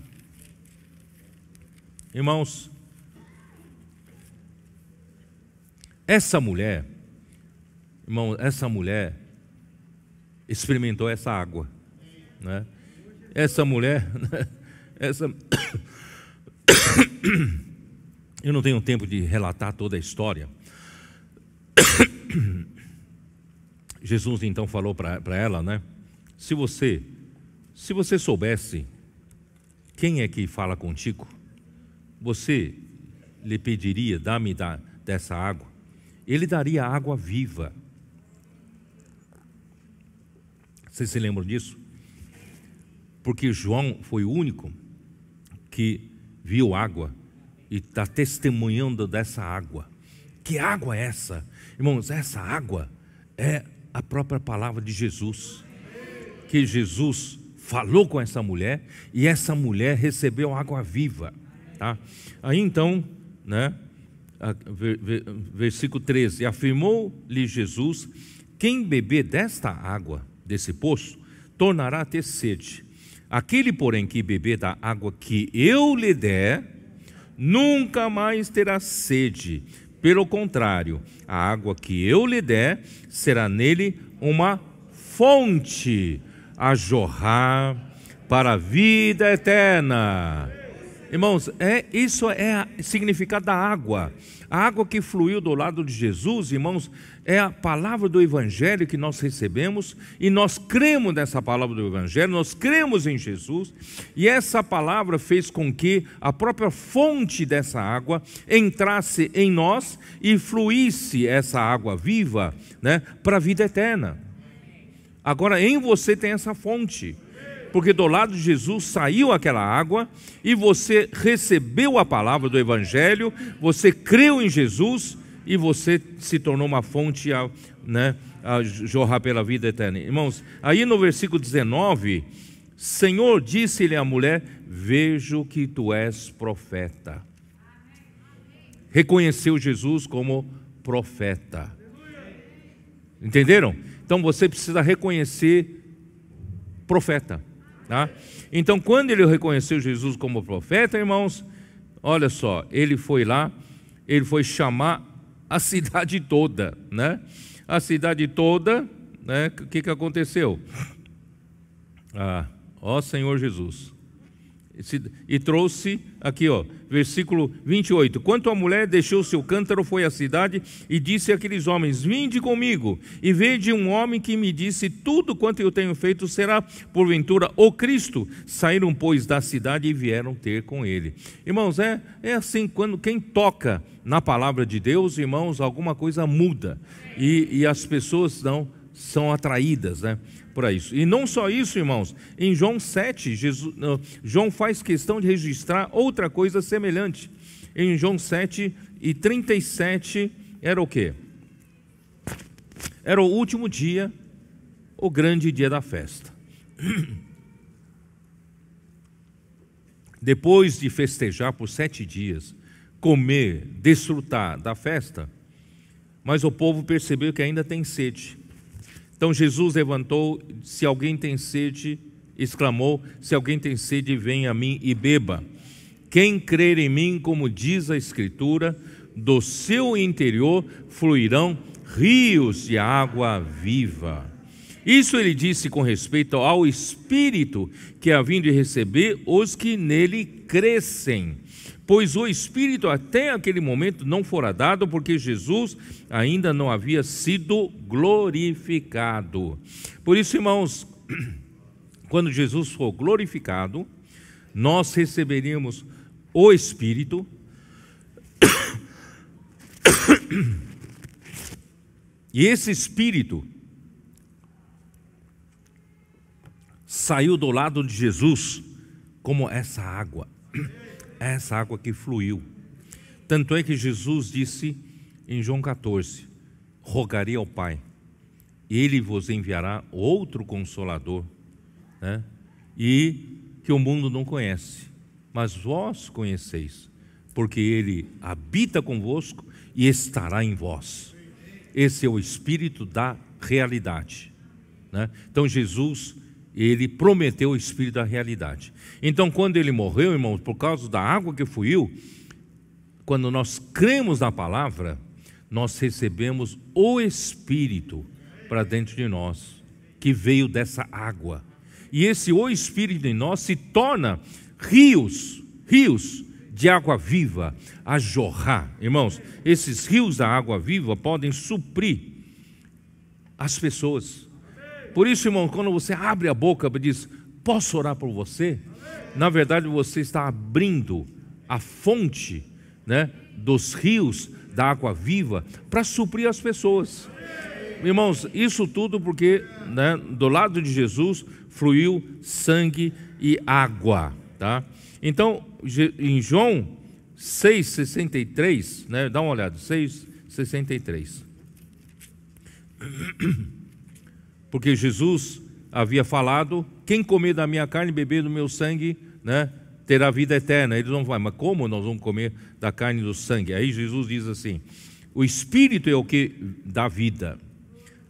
Irmãos, essa mulher Irmão, essa mulher experimentou essa água. Né? Essa mulher, essa. Eu não tenho tempo de relatar toda a história. Jesus então falou para ela, né? Se você, se você soubesse quem é que fala contigo, você lhe pediria, dá-me da, dessa água. Ele daria água viva Vocês se lembram disso? Porque João foi o único que viu água e está testemunhando dessa água. Que água é essa? Irmãos, essa água é a própria palavra de Jesus. Que Jesus falou com essa mulher e essa mulher recebeu água viva. Tá? Aí então, né, versículo 13: Afirmou-lhe Jesus: Quem beber desta água desse poço, tornará a ter sede. Aquele, porém, que beber da água que eu lhe der, nunca mais terá sede. Pelo contrário, a água que eu lhe der será nele uma fonte a jorrar para a vida eterna. Irmãos, é, isso é o significado da água. A água que fluiu do lado de Jesus, irmãos, é a palavra do Evangelho que nós recebemos e nós cremos nessa palavra do Evangelho, nós cremos em Jesus e essa palavra fez com que a própria fonte dessa água entrasse em nós e fluísse essa água viva né, para a vida eterna. Agora em você tem essa fonte porque do lado de Jesus saiu aquela água e você recebeu a palavra do Evangelho, você creu em Jesus e você se tornou uma fonte a, né, a jorrar pela vida eterna. Irmãos, aí no versículo 19, Senhor disse-lhe à mulher: Vejo que tu és profeta. Reconheceu Jesus como profeta. Entenderam? Então você precisa reconhecer profeta. Tá? Então, quando ele reconheceu Jesus como profeta, irmãos, olha só, ele foi lá, ele foi chamar a cidade toda, né? A cidade toda, né? O que, que aconteceu? Ah, ó Senhor Jesus. E trouxe aqui, ó, versículo 28. Quanto a mulher deixou seu cântaro, foi à cidade e disse àqueles homens: Vinde comigo e vede um homem que me disse: Tudo quanto eu tenho feito será, porventura, o Cristo. Saíram, pois, da cidade e vieram ter com ele. Irmãos, é, é assim, quando quem toca na palavra de Deus, irmãos, alguma coisa muda e, e as pessoas não são atraídas, né? para isso. E não só isso, irmãos, em João 7, Jesus, João faz questão de registrar outra coisa semelhante. Em João 7 e 37 era o quê? Era o último dia, o grande dia da festa. Depois de festejar por sete dias, comer, desfrutar da festa, mas o povo percebeu que ainda tem sede. Então Jesus levantou, se alguém tem sede, exclamou: Se alguém tem sede, venha a mim e beba. Quem crer em mim, como diz a Escritura, do seu interior fluirão rios de água viva. Isso ele disse com respeito ao Espírito que havia de receber os que nele crescem pois o Espírito até aquele momento não fora dado, porque Jesus ainda não havia sido glorificado. Por isso, irmãos, quando Jesus for glorificado, nós receberíamos o Espírito. E esse Espírito saiu do lado de Jesus como essa água é essa água que fluiu. Tanto é que Jesus disse em João 14: Rogarei ao Pai, ele vos enviará outro consolador, né? e que o mundo não conhece, mas vós conheceis, porque ele habita convosco e estará em vós. Esse é o espírito da realidade. Né? Então, Jesus, ele prometeu o espírito da realidade. Então, quando ele morreu, irmãos, por causa da água que fluiu, quando nós cremos na palavra, nós recebemos o Espírito para dentro de nós, que veio dessa água. E esse o Espírito em nós se torna rios, rios de água viva a jorrar. Irmãos, esses rios da água viva podem suprir as pessoas. Por isso, irmão, quando você abre a boca e diz: Posso orar por você? na verdade você está abrindo a fonte né, dos rios da água viva para suprir as pessoas. Irmãos, isso tudo porque né, do lado de Jesus fluiu sangue e água. Tá? Então, em João 6,63, né, dá uma olhada, 6,63. Porque Jesus havia falado: quem comer da minha carne e beber do meu sangue né, ter a vida eterna. Eles vão falar, ah, mas como nós vamos comer da carne e do sangue? Aí Jesus diz assim: o espírito é o que dá vida,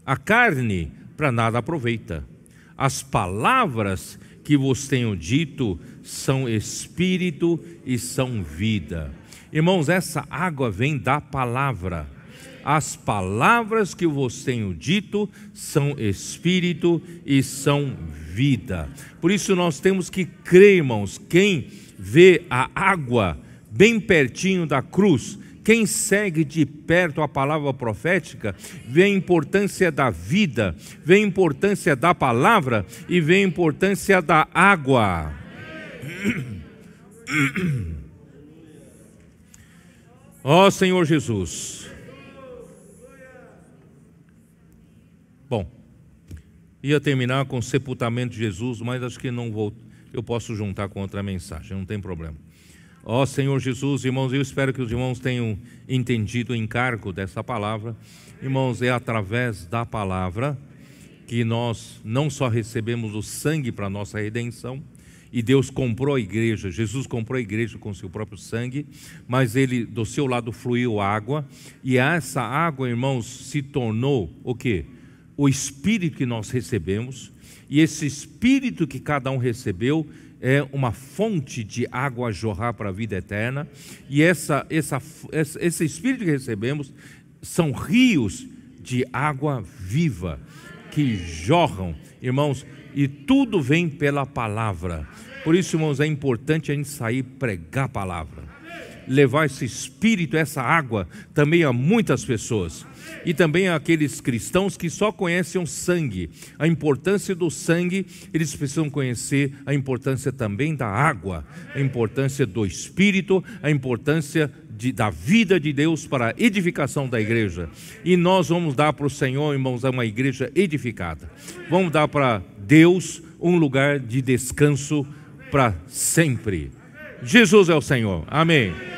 a carne para nada aproveita. As palavras que vos tenho dito são espírito e são vida. Irmãos, essa água vem da palavra as palavras que vos tenho dito são espírito e são vida. Por isso nós temos que crer, irmãos, quem vê a água bem pertinho da cruz, quem segue de perto a palavra profética vê a importância da vida, vê a importância da palavra e vê a importância da água. Ó oh, Senhor Jesus, Ia terminar com o sepultamento de Jesus, mas acho que não vou. Eu posso juntar com outra mensagem, não tem problema. Ó oh, Senhor Jesus, irmãos, eu espero que os irmãos tenham entendido o encargo dessa palavra. Irmãos, é através da palavra que nós não só recebemos o sangue para a nossa redenção, e Deus comprou a igreja, Jesus comprou a igreja com seu próprio sangue, mas ele do seu lado fluiu água, e essa água, irmãos, se tornou o quê? o Espírito que nós recebemos, e esse Espírito que cada um recebeu é uma fonte de água a jorrar para a vida eterna, e essa, essa, esse Espírito que recebemos são rios de água viva que jorram, irmãos, e tudo vem pela palavra. Por isso, irmãos, é importante a gente sair pregar a palavra levar esse espírito, essa água, também a muitas pessoas. E também aqueles cristãos que só conhecem o sangue, a importância do sangue, eles precisam conhecer a importância também da água, a importância do espírito, a importância de, da vida de Deus para a edificação da igreja. E nós vamos dar para o Senhor, irmãos, é uma igreja edificada. Vamos dar para Deus um lugar de descanso para sempre. Jesus é o Senhor. Amém.